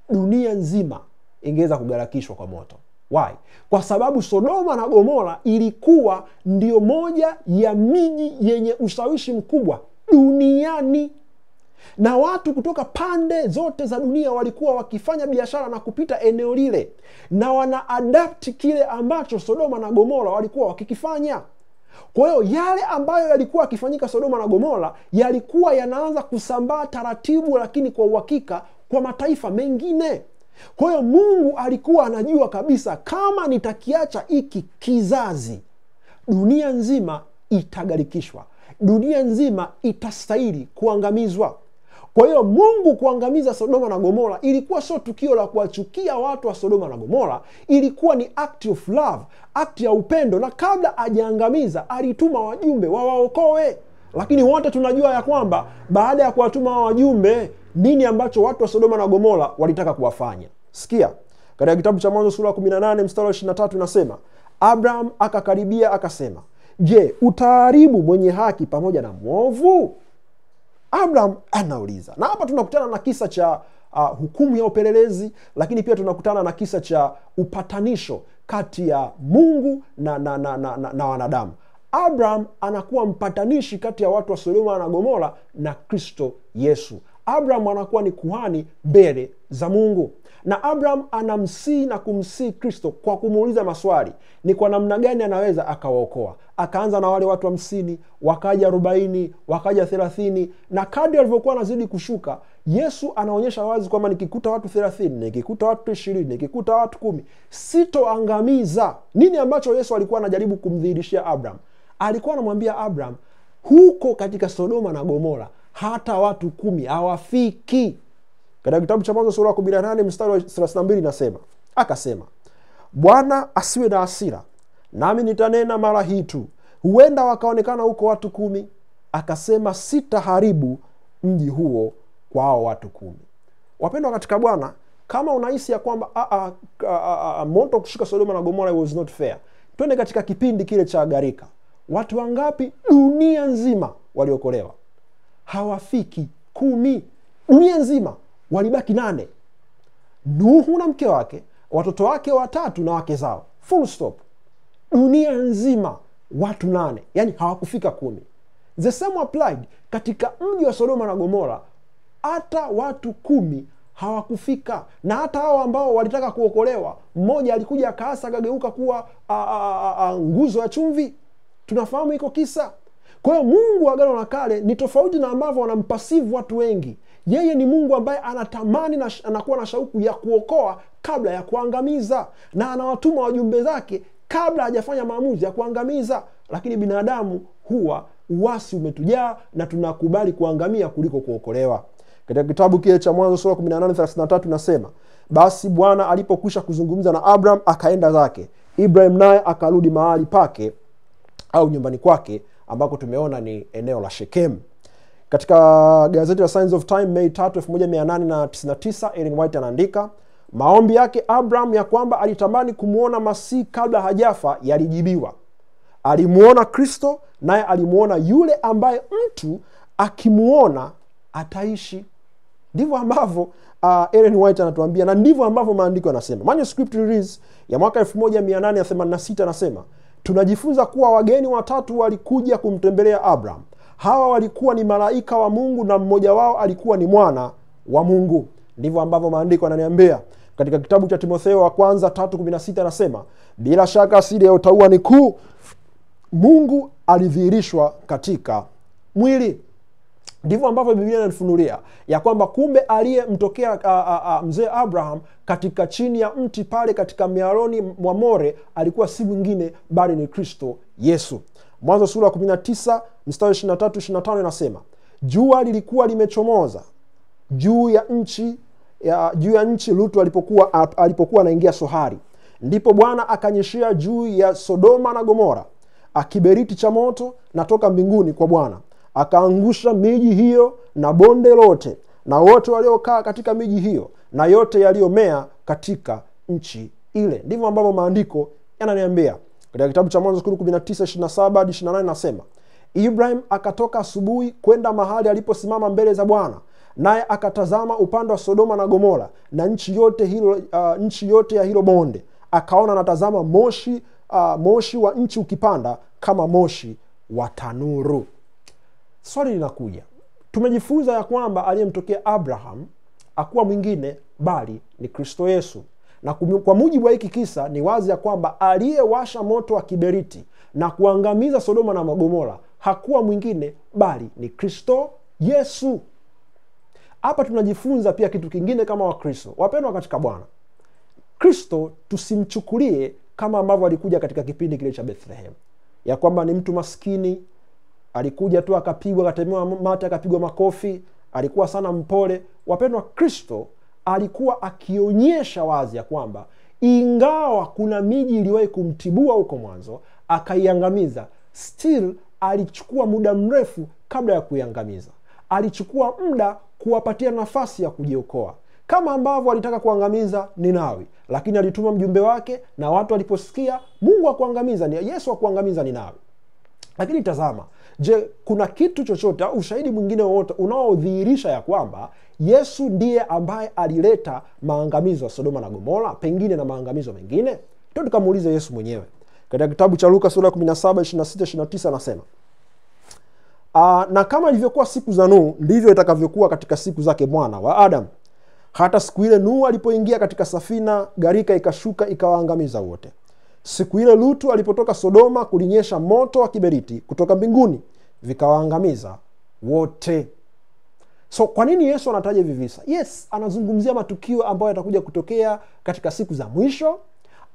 dunia nzima ingeweza kugarakishwa kwa moto. Why? Kwa sababu Sodoma na Gomora ilikuwa ndio moja ya miji yenye ushawishi mkubwa duniani na watu kutoka pande zote za dunia walikuwa wakifanya biashara na kupita eneo lile na wana adapti kile ambacho sodoma na gomora walikuwa wakikifanya kwa hiyo yale ambayo yalikuwa yakifanyika sodoma na gomora yalikuwa yanaanza kusambaa taratibu lakini kwa uhakika kwa mataifa mengine kwa hiyo mungu alikuwa anajua kabisa kama nitakiacha hiki kizazi dunia nzima itagarikishwa dunia nzima itastahili kuangamizwa kwa hiyo Mungu kuangamiza Sodoma na Gomora ilikuwa sio tukio la kuwachukia watu wa Sodoma na Gomora, ilikuwa ni act of love, act ya upendo, na kabla ajaangamiza alituma wajumbe wawaokoe. Lakini wote tunajua ya kwamba baada ya kuwatuma wajumbe, nini ambacho watu wa Sodoma na Gomora walitaka kuwafanya? Sikia katika kitabu cha Mwanzo sura 18 mstari wa 23 inasema, Abraham akakaribia akasema, je, utaaribu mwenye haki pamoja na mwovu? Abraham anauliza, na hapa tunakutana na kisa cha uh, hukumu ya upelelezi, lakini pia tunakutana na kisa cha upatanisho kati ya Mungu na, na, na, na, na, na wanadamu. Abraham anakuwa mpatanishi kati ya watu wa Sodoma na Gomora na Kristo Yesu. Abraham anakuwa ni kuhani mbele za Mungu, na Abraham anamsii na kumsii Kristo kwa kumuuliza maswali, ni kwa namna gani anaweza akawaokoa. Akaanza na wale watu hamsini, wa wakaja arobaini, wakaja thelathini, na kadi alivyokuwa anazidi kushuka, Yesu anaonyesha wazi kwamba nikikuta watu thelathini, nikikuta watu ishirini, nikikuta watu kumi, sitoangamiza. Nini ambacho Yesu alikuwa anajaribu kumdhihirishia Abraham? Alikuwa anamwambia Abraham, huko katika Sodoma na Gomora hata watu kumi hawafiki katika kitabu cha mwanzo sura ya kumi na nane mstari wa thelathini na mbili inasema akasema bwana asiwe na asira nami nitanena mara hii tu huenda wakaonekana huko watu kumi akasema sitaharibu mji huo kwa ao watu kumi wapendwa katika bwana kama unahisi ya kwamba ah, ah, ah, moto kushika sodoma na gomora was not fair twende katika kipindi kile cha garika watu wangapi dunia nzima waliokolewa hawafiki kumi dunia nzima walibaki nane nuhu na mke wake watoto wake watatu na wake zao full stop dunia nzima watu nane yani hawakufika kumi the same applied katika mji wa sodoma na gomora hata watu kumi hawakufika na hata hao ambao walitaka kuokolewa mmoja alikuja akaasa akageuka kuwa a, a, a, a, nguzo ya chumvi tunafahamu iko kisa kwa hiyo Mungu wa gano la Kale ni tofauti na ambavyo wanampasivu watu wengi. Yeye ni Mungu ambaye anatamani na anakuwa na shauku ya kuokoa kabla ya kuangamiza, na anawatuma wajumbe zake kabla hajafanya maamuzi ya kuangamiza. Lakini binadamu huwa uwasi umetujaa na tunakubali kuangamia kuliko kuokolewa. Katika kitabu kile cha Mwanzo sura 18:33 nasema, basi Bwana alipokwisha kuzungumza na Abraham akaenda zake, Ibrahim naye akarudi mahali pake au nyumbani kwake ambako tumeona ni eneo la Shekemu. Katika gazeti la Signs of Time Mei 3899 1899 White anaandika maombi yake Abraham ya kwamba alitamani kumwona Masihi kabla hajafa yalijibiwa. Alimuona Kristo, naye alimuona yule ambaye mtu akimuona ataishi. Ndivyo ambavyo uh, elen White anatuambia na ndivyo ambavyo maandiko yanasema. Manuscript release ya mwaka 1886 anasema tunajifunza kuwa wageni watatu walikuja kumtembelea Abraham. Hawa walikuwa ni malaika wa Mungu na mmoja wao alikuwa ni mwana wa Mungu. Ndivyo ambavyo maandiko yananiambia katika kitabu cha Timotheo wa kwanza 3:16 anasema, bila shaka asili ya utaua ni kuu, Mungu alidhihirishwa katika mwili ndivyo ambavyo Biblia inanifunulia ya kwamba kumbe aliyemtokea mzee Abraham katika chini ya mti pale katika mialoni mwa More alikuwa si mwingine bali ni Kristo Yesu. Mwanzo sura 19 mstari 23 25 inasema, jua lilikuwa limechomoza juu ya nchi ya, juu ya nchi Lutu alipokuwa alipokuwa anaingia Sohari, ndipo Bwana akanyeshea juu ya Sodoma na Gomora akiberiti cha moto natoka mbinguni kwa Bwana akaangusha miji hiyo na bonde lote na wote waliokaa katika miji hiyo na yote yaliyomea katika nchi ile. Ndivyo ambavyo maandiko yananiambia katika kitabu cha Mwanzo sura 19 27 hadi 28, nasema Ibrahim akatoka asubuhi kwenda mahali aliposimama mbele za Bwana, naye akatazama upande wa Sodoma na Gomora na nchi yote hilo, uh, nchi yote ya hilo bonde, akaona natazama moshi, uh, moshi wa nchi ukipanda kama moshi wa tanuru swali linakuja tumejifunza ya kwamba aliyemtokea abraham akuwa mwingine bali ni kristo yesu na kwa mujibu wa hiki kisa ni wazi ya kwamba aliyewasha moto wa kiberiti na kuangamiza sodoma na magomora hakuwa mwingine bali ni kristo yesu hapa tunajifunza pia kitu kingine kama wakristo wapendwa katika bwana kristo tusimchukulie kama ambavyo alikuja katika kipindi kile cha bethlehem ya kwamba ni mtu maskini alikuja tu akapigwa akatemewa mate akapigwa makofi alikuwa sana mpole wapendwa kristo alikuwa akionyesha wazi ya kwamba ingawa kuna miji iliwahi kumtibua huko mwanzo akaiangamiza still alichukua muda mrefu kabla ya kuiangamiza alichukua muda kuwapatia nafasi ya kujiokoa kama ambavyo alitaka kuangamiza ninawi lakini alituma mjumbe wake na watu waliposikia mungu akuangamiza yesu akuangamiza ninawi lakini tazama, je, kuna kitu chochote au ushahidi mwingine wowote unaodhihirisha ya kwamba Yesu ndiye ambaye alileta maangamizo ya Sodoma na Gomora, pengine na maangamizo mengine? to tukamuulize Yesu mwenyewe katika kitabu cha Luka sura ya anasema Aa, ah, na kama ilivyokuwa siku za nuu ndivyo itakavyokuwa katika siku zake mwana wa Adamu. Hata siku ile nuu alipoingia katika safina, garika ikashuka ikawaangamiza wote. Siku ile Lutu alipotoka Sodoma, kulinyesha moto wa kiberiti kutoka mbinguni vikawaangamiza wote. So kwa nini Yesu anataja hivi visa? Yes, anazungumzia matukio ambayo yatakuja kutokea katika siku za mwisho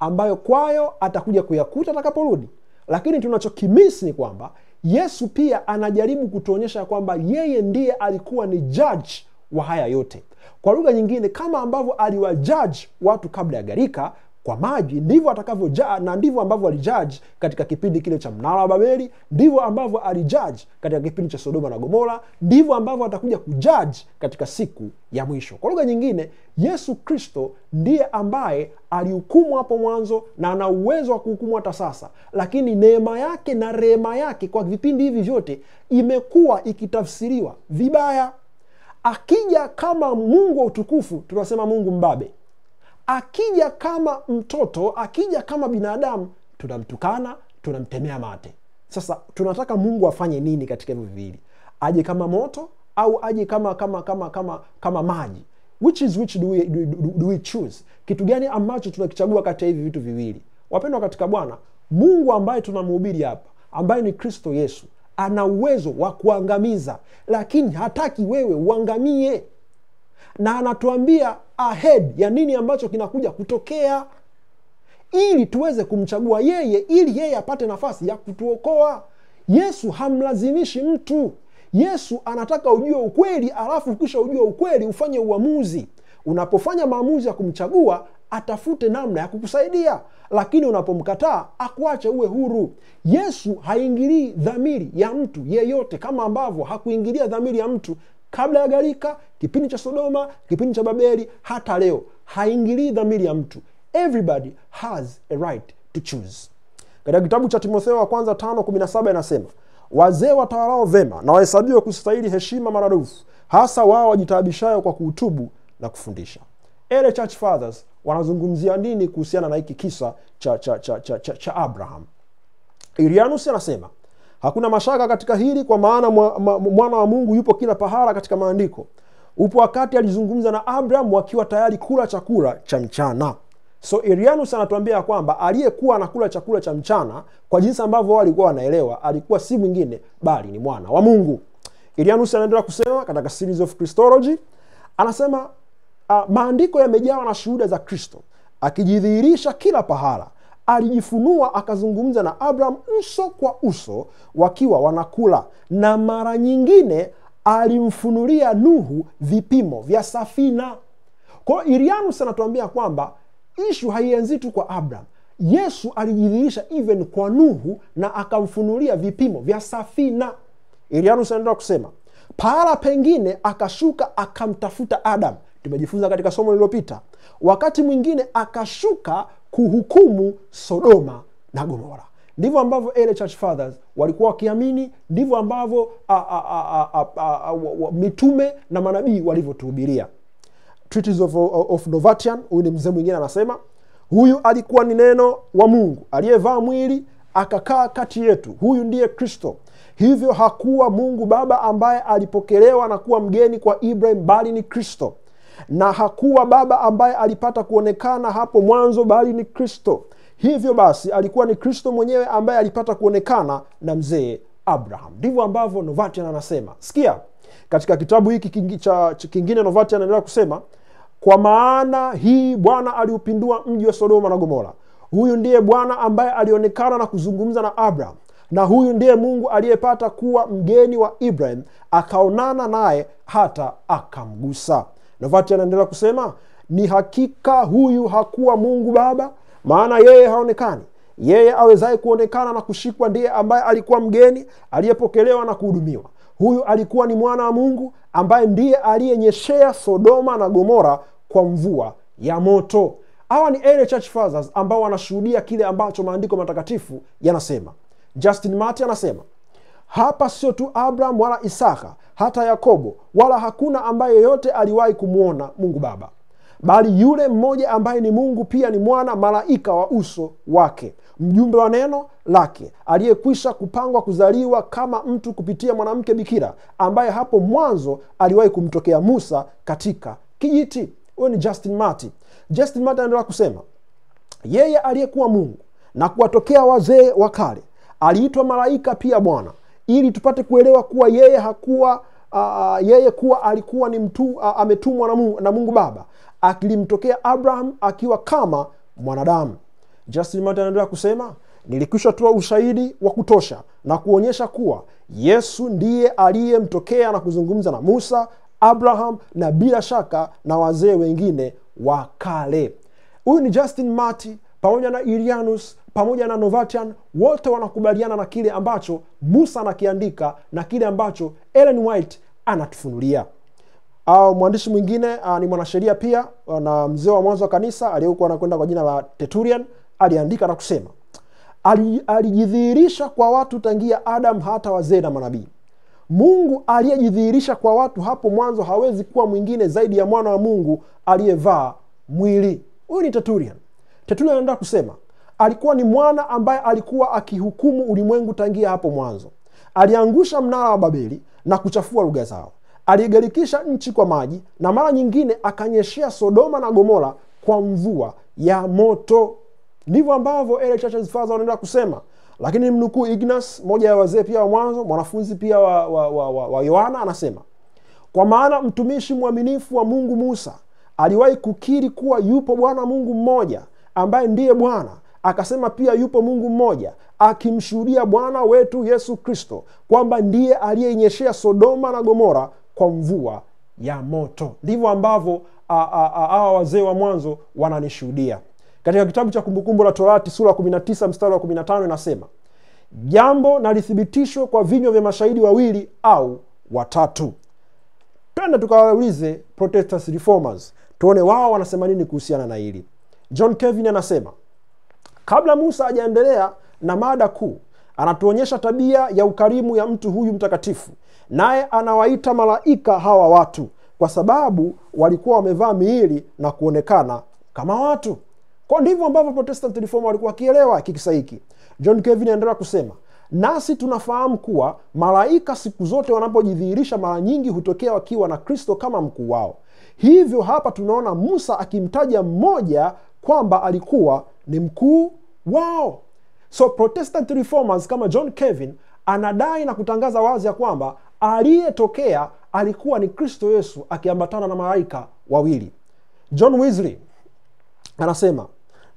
ambayo kwayo atakuja kuyakuta atakaporudi, lakini tunachokimisi ni kwamba Yesu pia anajaribu kutuonyesha kwamba yeye ndiye alikuwa ni jaji wa haya yote. Kwa lugha nyingine, kama ambavyo aliwajaji watu kabla ya gharika, kwa maji, ndivyo atakavyojaa na ndivyo ambavyo alijaji katika kipindi kile cha mnara wa Babeli, ndivyo ambavyo alijaji katika kipindi cha Sodoma na Gomora, ndivyo ambavyo atakuja kujaji katika siku ya mwisho. Kwa lugha nyingine, Yesu Kristo ndiye ambaye alihukumu hapo mwanzo na ana uwezo wa kuhukumu hata sasa, lakini neema yake na rehema yake kwa vipindi hivi vyote imekuwa ikitafsiriwa vibaya. Akija kama Mungu wa utukufu, tunasema Mungu mbabe akija kama mtoto, akija kama binadamu, tunamtukana, tunamtemea mate. Sasa tunataka Mungu afanye nini katika hivyo viwili? Aje kama moto au aje kama kama kama kama kama maji? Which is which do we, do, do, do we choose? Kitu gani ambacho tunakichagua kati ya hivi vitu viwili? Wapendwa katika Bwana, Mungu ambaye tunamhubiri hapa, ambaye ni Kristo Yesu, ana uwezo wa kuangamiza, lakini hataki wewe uangamie na anatuambia ahead ya nini ambacho kinakuja kutokea ili tuweze kumchagua yeye ili yeye apate nafasi ya kutuokoa yesu hamlazimishi mtu yesu anataka ujue ukweli alafu kisha ujue ukweli ufanye uamuzi unapofanya maamuzi ya kumchagua atafute namna ya kukusaidia lakini unapomkataa akuache uwe huru yesu haingilii dhamiri ya mtu yeyote kama ambavyo hakuingilia dhamiri ya mtu kabla ya garika kipindi cha Sodoma, kipindi cha Babeli, hata leo, haingilii dhamiri ya mtu. Everybody has a right to choose. Katika kitabu cha Timotheo wa kwanza 5:17 inasema wazee watawalao vema na wahesabiwe kustahili heshima maradufu, hasa wao wajitaabishayo kwa kuhutubu na kufundisha. Early church fathers wanazungumzia nini kuhusiana na hiki kisa cha cha cha cha, cha, cha Abraham? Irianus anasema Hakuna mashaka katika hili, kwa maana mwana wa Mungu yupo kila pahala katika maandiko. Upo wakati alizungumza na Abraham wakiwa tayari kula chakula cha mchana. So irianus anatuambia ya kwamba aliyekuwa anakula chakula cha mchana kwa jinsi ambavyo wao walikuwa wanaelewa, alikuwa si mwingine bali ni mwana wa Mungu. irianus anaendelea kusema katika Series of Christology, anasema uh, maandiko yamejawa na shuhuda za Kristo akijidhihirisha kila pahala alijifunua akazungumza na Abraham uso kwa uso wakiwa wanakula, na mara nyingine alimfunulia Nuhu vipimo vya safina. kwao Irianus anatuambia kwamba ishu haianzi tu kwa Abraham. Yesu alijidhihirisha even kwa Nuhu na akamfunulia vipimo vya safina. Irianus anaendelea kusema, pahala pengine akashuka akamtafuta Adam. Tumejifunza katika somo lililopita. Wakati mwingine akashuka kuhukumu Sodoma na Gomora. Ndivyo ambavyo early church fathers walikuwa wakiamini, ndivyo ambavyo mitume na manabii walivyotuhubiria. Treatise of, of Novatian, huyu ni mzee mwingine anasema, huyu alikuwa ni neno wa Mungu aliyevaa mwili akakaa kati yetu, huyu ndiye Kristo. Hivyo hakuwa Mungu Baba ambaye alipokelewa na kuwa mgeni kwa Ibrahim, bali ni Kristo na hakuwa Baba ambaye alipata kuonekana hapo mwanzo, bali ni Kristo. Hivyo basi alikuwa ni Kristo mwenyewe ambaye alipata kuonekana na mzee Abraham. Ndivyo ambavyo Novatian anasema. Sikia, katika kitabu hiki kingine Novatian anaendelea kusema, kwa maana hii Bwana aliupindua mji wa Sodoma na Gomora. Huyu ndiye Bwana ambaye alionekana na kuzungumza na Abraham, na huyu ndiye Mungu aliyepata kuwa mgeni wa Ibrahim, akaonana naye hata akamgusa. Navati anaendelea kusema ni hakika huyu hakuwa Mungu Baba, maana yeye haonekani yeye awezaye kuonekana na kushikwa ndiye ambaye alikuwa mgeni aliyepokelewa na kuhudumiwa. Huyu alikuwa ni mwana wa Mungu ambaye ndiye aliyenyeshea Sodoma na Gomora kwa mvua ya moto. Hawa ni early church fathers ambao wanashuhudia kile ambacho maandiko matakatifu yanasema. Justin Marty anasema hapa sio tu Abraham wala Isaka hata Yakobo, wala hakuna ambaye yeyote aliwahi kumwona Mungu Baba, bali yule mmoja ambaye ni Mungu pia ni mwana, malaika wa uso wake, mjumbe wa neno lake, aliyekwisha kupangwa kuzaliwa kama mtu kupitia mwanamke bikira, ambaye hapo mwanzo aliwahi kumtokea Musa katika kijiti. Huyo ni Justin marti Justin Marty anaendelea kusema, yeye aliyekuwa Mungu na kuwatokea wazee wa kale aliitwa malaika pia Bwana, ili tupate kuelewa kuwa yeye hakuwa uh, yeye kuwa alikuwa ni mtu uh, ametumwa na mungu, na mungu baba akilimtokea abraham akiwa kama mwanadamu justin martin anaendelea kusema nilikwisha toa ushahidi wa kutosha na kuonyesha kuwa yesu ndiye aliyemtokea na kuzungumza na musa abraham na bila shaka na wazee wengine wa kale huyu ni justin marti pamoja na ilianus pamoja na Novatian wote wanakubaliana na kile ambacho Musa anakiandika na kile ambacho Ellen White anatufunulia. Uh, mwandishi mwingine uh, ni mwanasheria pia ah, na mzee wa mwanzo wa kanisa aliyekuwa anakwenda kwa jina la teturian aliandika na kusema alijidhihirisha kwa watu tangia Adam hata wazee na manabii. Mungu aliyejidhihirisha kwa watu hapo mwanzo hawezi kuwa mwingine zaidi ya mwana wa Mungu aliyevaa mwili. Huyu ni Tertullian. Tertullian anaenda kusema alikuwa ni mwana ambaye alikuwa akihukumu ulimwengu tangia hapo mwanzo. Aliangusha mnara wa Babeli na kuchafua lugha zao, aliigarikisha nchi kwa maji, na mara nyingine akanyeshea Sodoma na Gomora kwa mvua ya moto. Ndivyo ambavyo early wanaenda kusema, lakini mnukuu Ignas, moja ya wazee pia wa mwanzo, mwanafunzi pia wa, wa, wa, wa, wa Yohana, anasema kwa maana mtumishi mwaminifu wa Mungu Musa aliwahi kukiri kuwa yupo Bwana Mungu mmoja ambaye ndiye Bwana akasema pia yupo mungu mmoja akimshuhudia bwana wetu yesu kristo kwamba ndiye aliyeinyeshea sodoma na gomora kwa mvua ya moto ndivyo ambavyo hawa wazee wa mwanzo wananishuhudia katika kitabu cha kumbukumbu la torati sura 19 mstari wa 15 inasema jambo nalithibitishwa kwa vinywa vya mashahidi wawili au watatu twende tukawaulize reformers tuone wao wanasema nini kuhusiana na hili john kevin anasema kabla musa ajaendelea na mada kuu anatuonyesha tabia ya ukarimu ya mtu huyu mtakatifu naye anawaita malaika hawa watu kwa sababu walikuwa wamevaa miili na kuonekana kama watu kwa ndivyo ambavyo protestant reform walikuwa wakielewa kikisa hiki john kevin aendelea kusema nasi tunafahamu kuwa malaika siku zote wanapojidhihirisha mara nyingi hutokea wakiwa na kristo kama mkuu wao hivyo hapa tunaona musa akimtaja mmoja kwamba alikuwa ni mkuu wao. So Protestant reformers kama John kevin anadai na kutangaza wazi ya kwamba aliyetokea alikuwa ni Kristo Yesu akiambatana na malaika wawili. John Wesley anasema,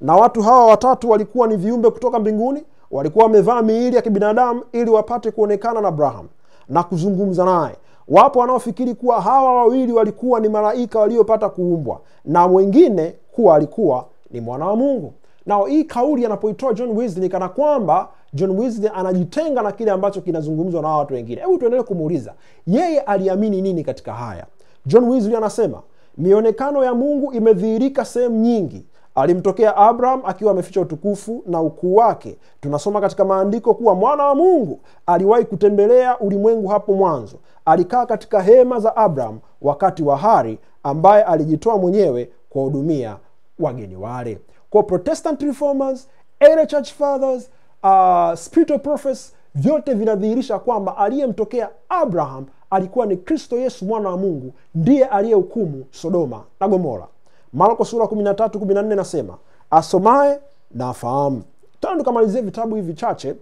na watu hawa watatu walikuwa ni viumbe kutoka mbinguni, walikuwa wamevaa miili ya kibinadamu ili wapate kuonekana na Abraham na kuzungumza naye. Wapo wanaofikiri kuwa hawa wawili walikuwa ni malaika waliopata kuumbwa na mwingine kuwa alikuwa ni mwana wa Mungu. Na hii kauli anapoitoa John Wesley kana kwamba John Wesley anajitenga na kile ambacho kinazungumzwa na watu wengine. Hebu tuendelee kumuuliza yeye aliamini nini katika haya. John Wesley anasema mionekano ya Mungu imedhihirika sehemu nyingi. Alimtokea Abraham akiwa ameficha utukufu na ukuu wake. Tunasoma katika maandiko kuwa mwana wa Mungu aliwahi kutembelea ulimwengu hapo mwanzo. Alikaa katika hema za Abraham wakati wa hari, ambaye alijitoa mwenyewe kuwahudumia wageni wale kwa protestant reformers early church fathers uh, spiritual prophets vyote vinadhihirisha kwamba aliyemtokea abraham alikuwa ni kristo yesu mwana wa mungu ndiye aliyehukumu sodoma na gomora marko sura 13 14 nasema asomaye na afahamu tana tukamalizie vitabu hivi chache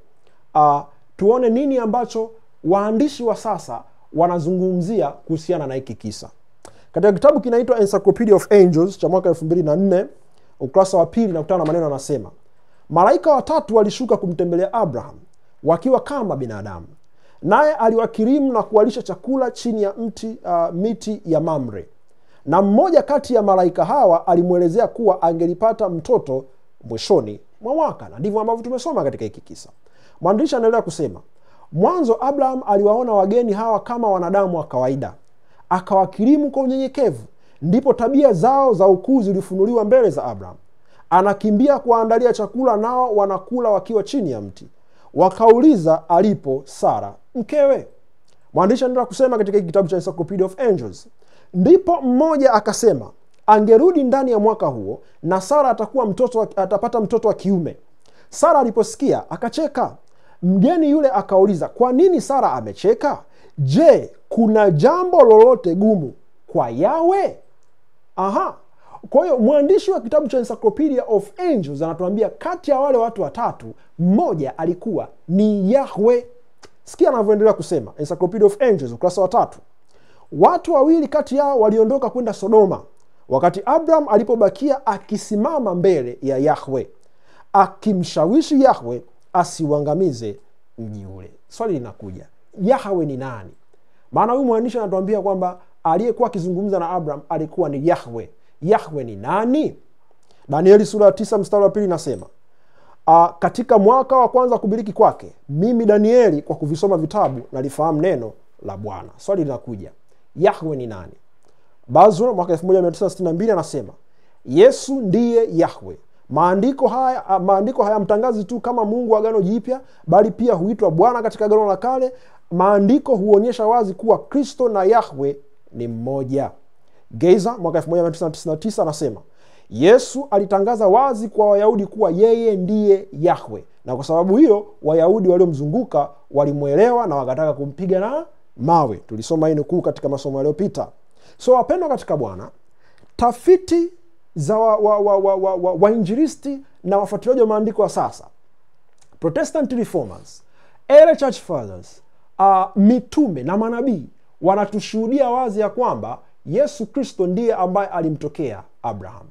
uh, tuone nini ambacho waandishi wa sasa wanazungumzia kuhusiana na hiki kisa katika kitabu kinaitwa Encyclopedia of Angels cha mwaka 2004 ukurasa wa pili nakutana na maneno anasema, malaika watatu walishuka kumtembelea Abraham wakiwa kama binadamu, naye aliwakirimu na kuwalisha chakula chini ya mti uh, miti ya Mamre, na mmoja kati ya malaika hawa alimwelezea kuwa angelipata mtoto mwishoni mwa mwaka, na ndivyo ambavyo tumesoma katika hiki kisa. Mwandishi anaendelea kusema, mwanzo Abraham aliwaona wageni hawa kama wanadamu wa kawaida akawakirimu kwa unyenyekevu ndipo tabia zao za ukuu zilifunuliwa mbele za abraham anakimbia kuwaandalia chakula nao wanakula wakiwa chini ya mti wakauliza alipo sara mkewe mwandishi anaenda kusema katika hiki kitabu cha encyclopedia of angels ndipo mmoja akasema angerudi ndani ya mwaka huo na sara atakuwa mtoto atapata mtoto wa kiume sara aliposikia akacheka mgeni yule akauliza kwa nini sara amecheka Je, kuna jambo lolote gumu kwa Yawe? Aha. Kwa hiyo mwandishi wa kitabu cha Encyclopedia of Angels anatuambia kati ya wale watu watatu mmoja alikuwa ni Yahwe. Sikia anavyoendelea kusema Encyclopedia of Angels ukurasa wa tatu. Watu wawili kati yao waliondoka kwenda Sodoma, wakati Abraham alipobakia akisimama mbele ya Yahwe akimshawishi Yahwe asiuangamize mji ule. Swali linakuja, yahwe ni nani maana huyu mwandishi anatuambia kwamba aliyekuwa akizungumza na abraham alikuwa ni yahwe yahwe ni nani danieli sura ya tisa mstari wa pili inasema a, katika mwaka wa kwanza kubiriki kwake mimi danieli kwa kuvisoma vitabu nalifahamu neno la bwana swali linakuja yahwe ni nani bazur mwaka 1962 anasema yesu ndiye yahwe maandiko haya maandiko hayamtangazi tu kama mungu wa gano jipya bali pia huitwa bwana katika gano la kale maandiko huonyesha wazi kuwa kristo na yahwe ni mmoja geiza mwaka 1999 anasema yesu alitangaza wazi kwa wayahudi kuwa yeye ndiye yahwe na kwa sababu hiyo wayahudi waliomzunguka walimwelewa na wakataka kumpiga na mawe tulisoma hii nukuu katika masomo yaliyopita so wapendwa katika bwana tafiti za wainjiristi wa, wa, wa, wa, wa, wa na wafuatiliaji wa maandiko ya sasa protestant reformers early church fathers uh, mitume na manabii wanatushuhudia wazi ya kwamba yesu kristo ndiye ambaye alimtokea abraham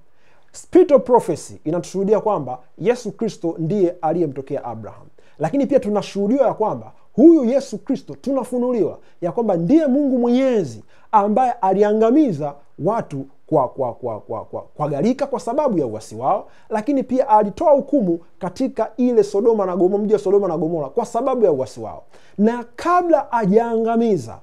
spirit prophecy inatushuhudia kwamba yesu kristo ndiye aliyemtokea abraham lakini pia tunashuhudiwa ya kwamba huyu yesu kristo tunafunuliwa ya kwamba ndiye mungu mwenyezi ambaye aliangamiza watu kwa kwa kwa kwa kwa kwa gharika kwa sababu ya uasi wao, lakini pia alitoa hukumu katika ile Sodoma na Gomora, mji wa Sodoma na Gomora kwa sababu ya uasi wao, na kabla ajaangamiza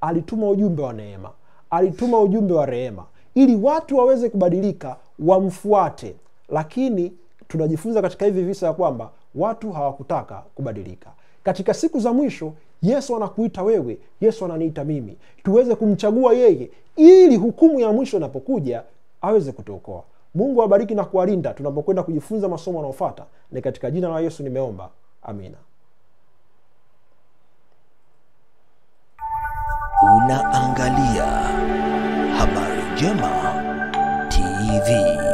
alituma ujumbe wa neema, alituma ujumbe wa rehema ili watu waweze kubadilika wamfuate. Lakini tunajifunza katika hivi visa ya kwamba watu hawakutaka kubadilika. Katika siku za mwisho Yesu anakuita wewe, Yesu ananiita mimi, tuweze kumchagua yeye, ili hukumu ya mwisho inapokuja aweze kutuokoa. Mungu abariki na kuwalinda tunapokwenda kujifunza masomo anaofata Ni katika jina la Yesu nimeomba, amina. Unaangalia Habari Njema TV.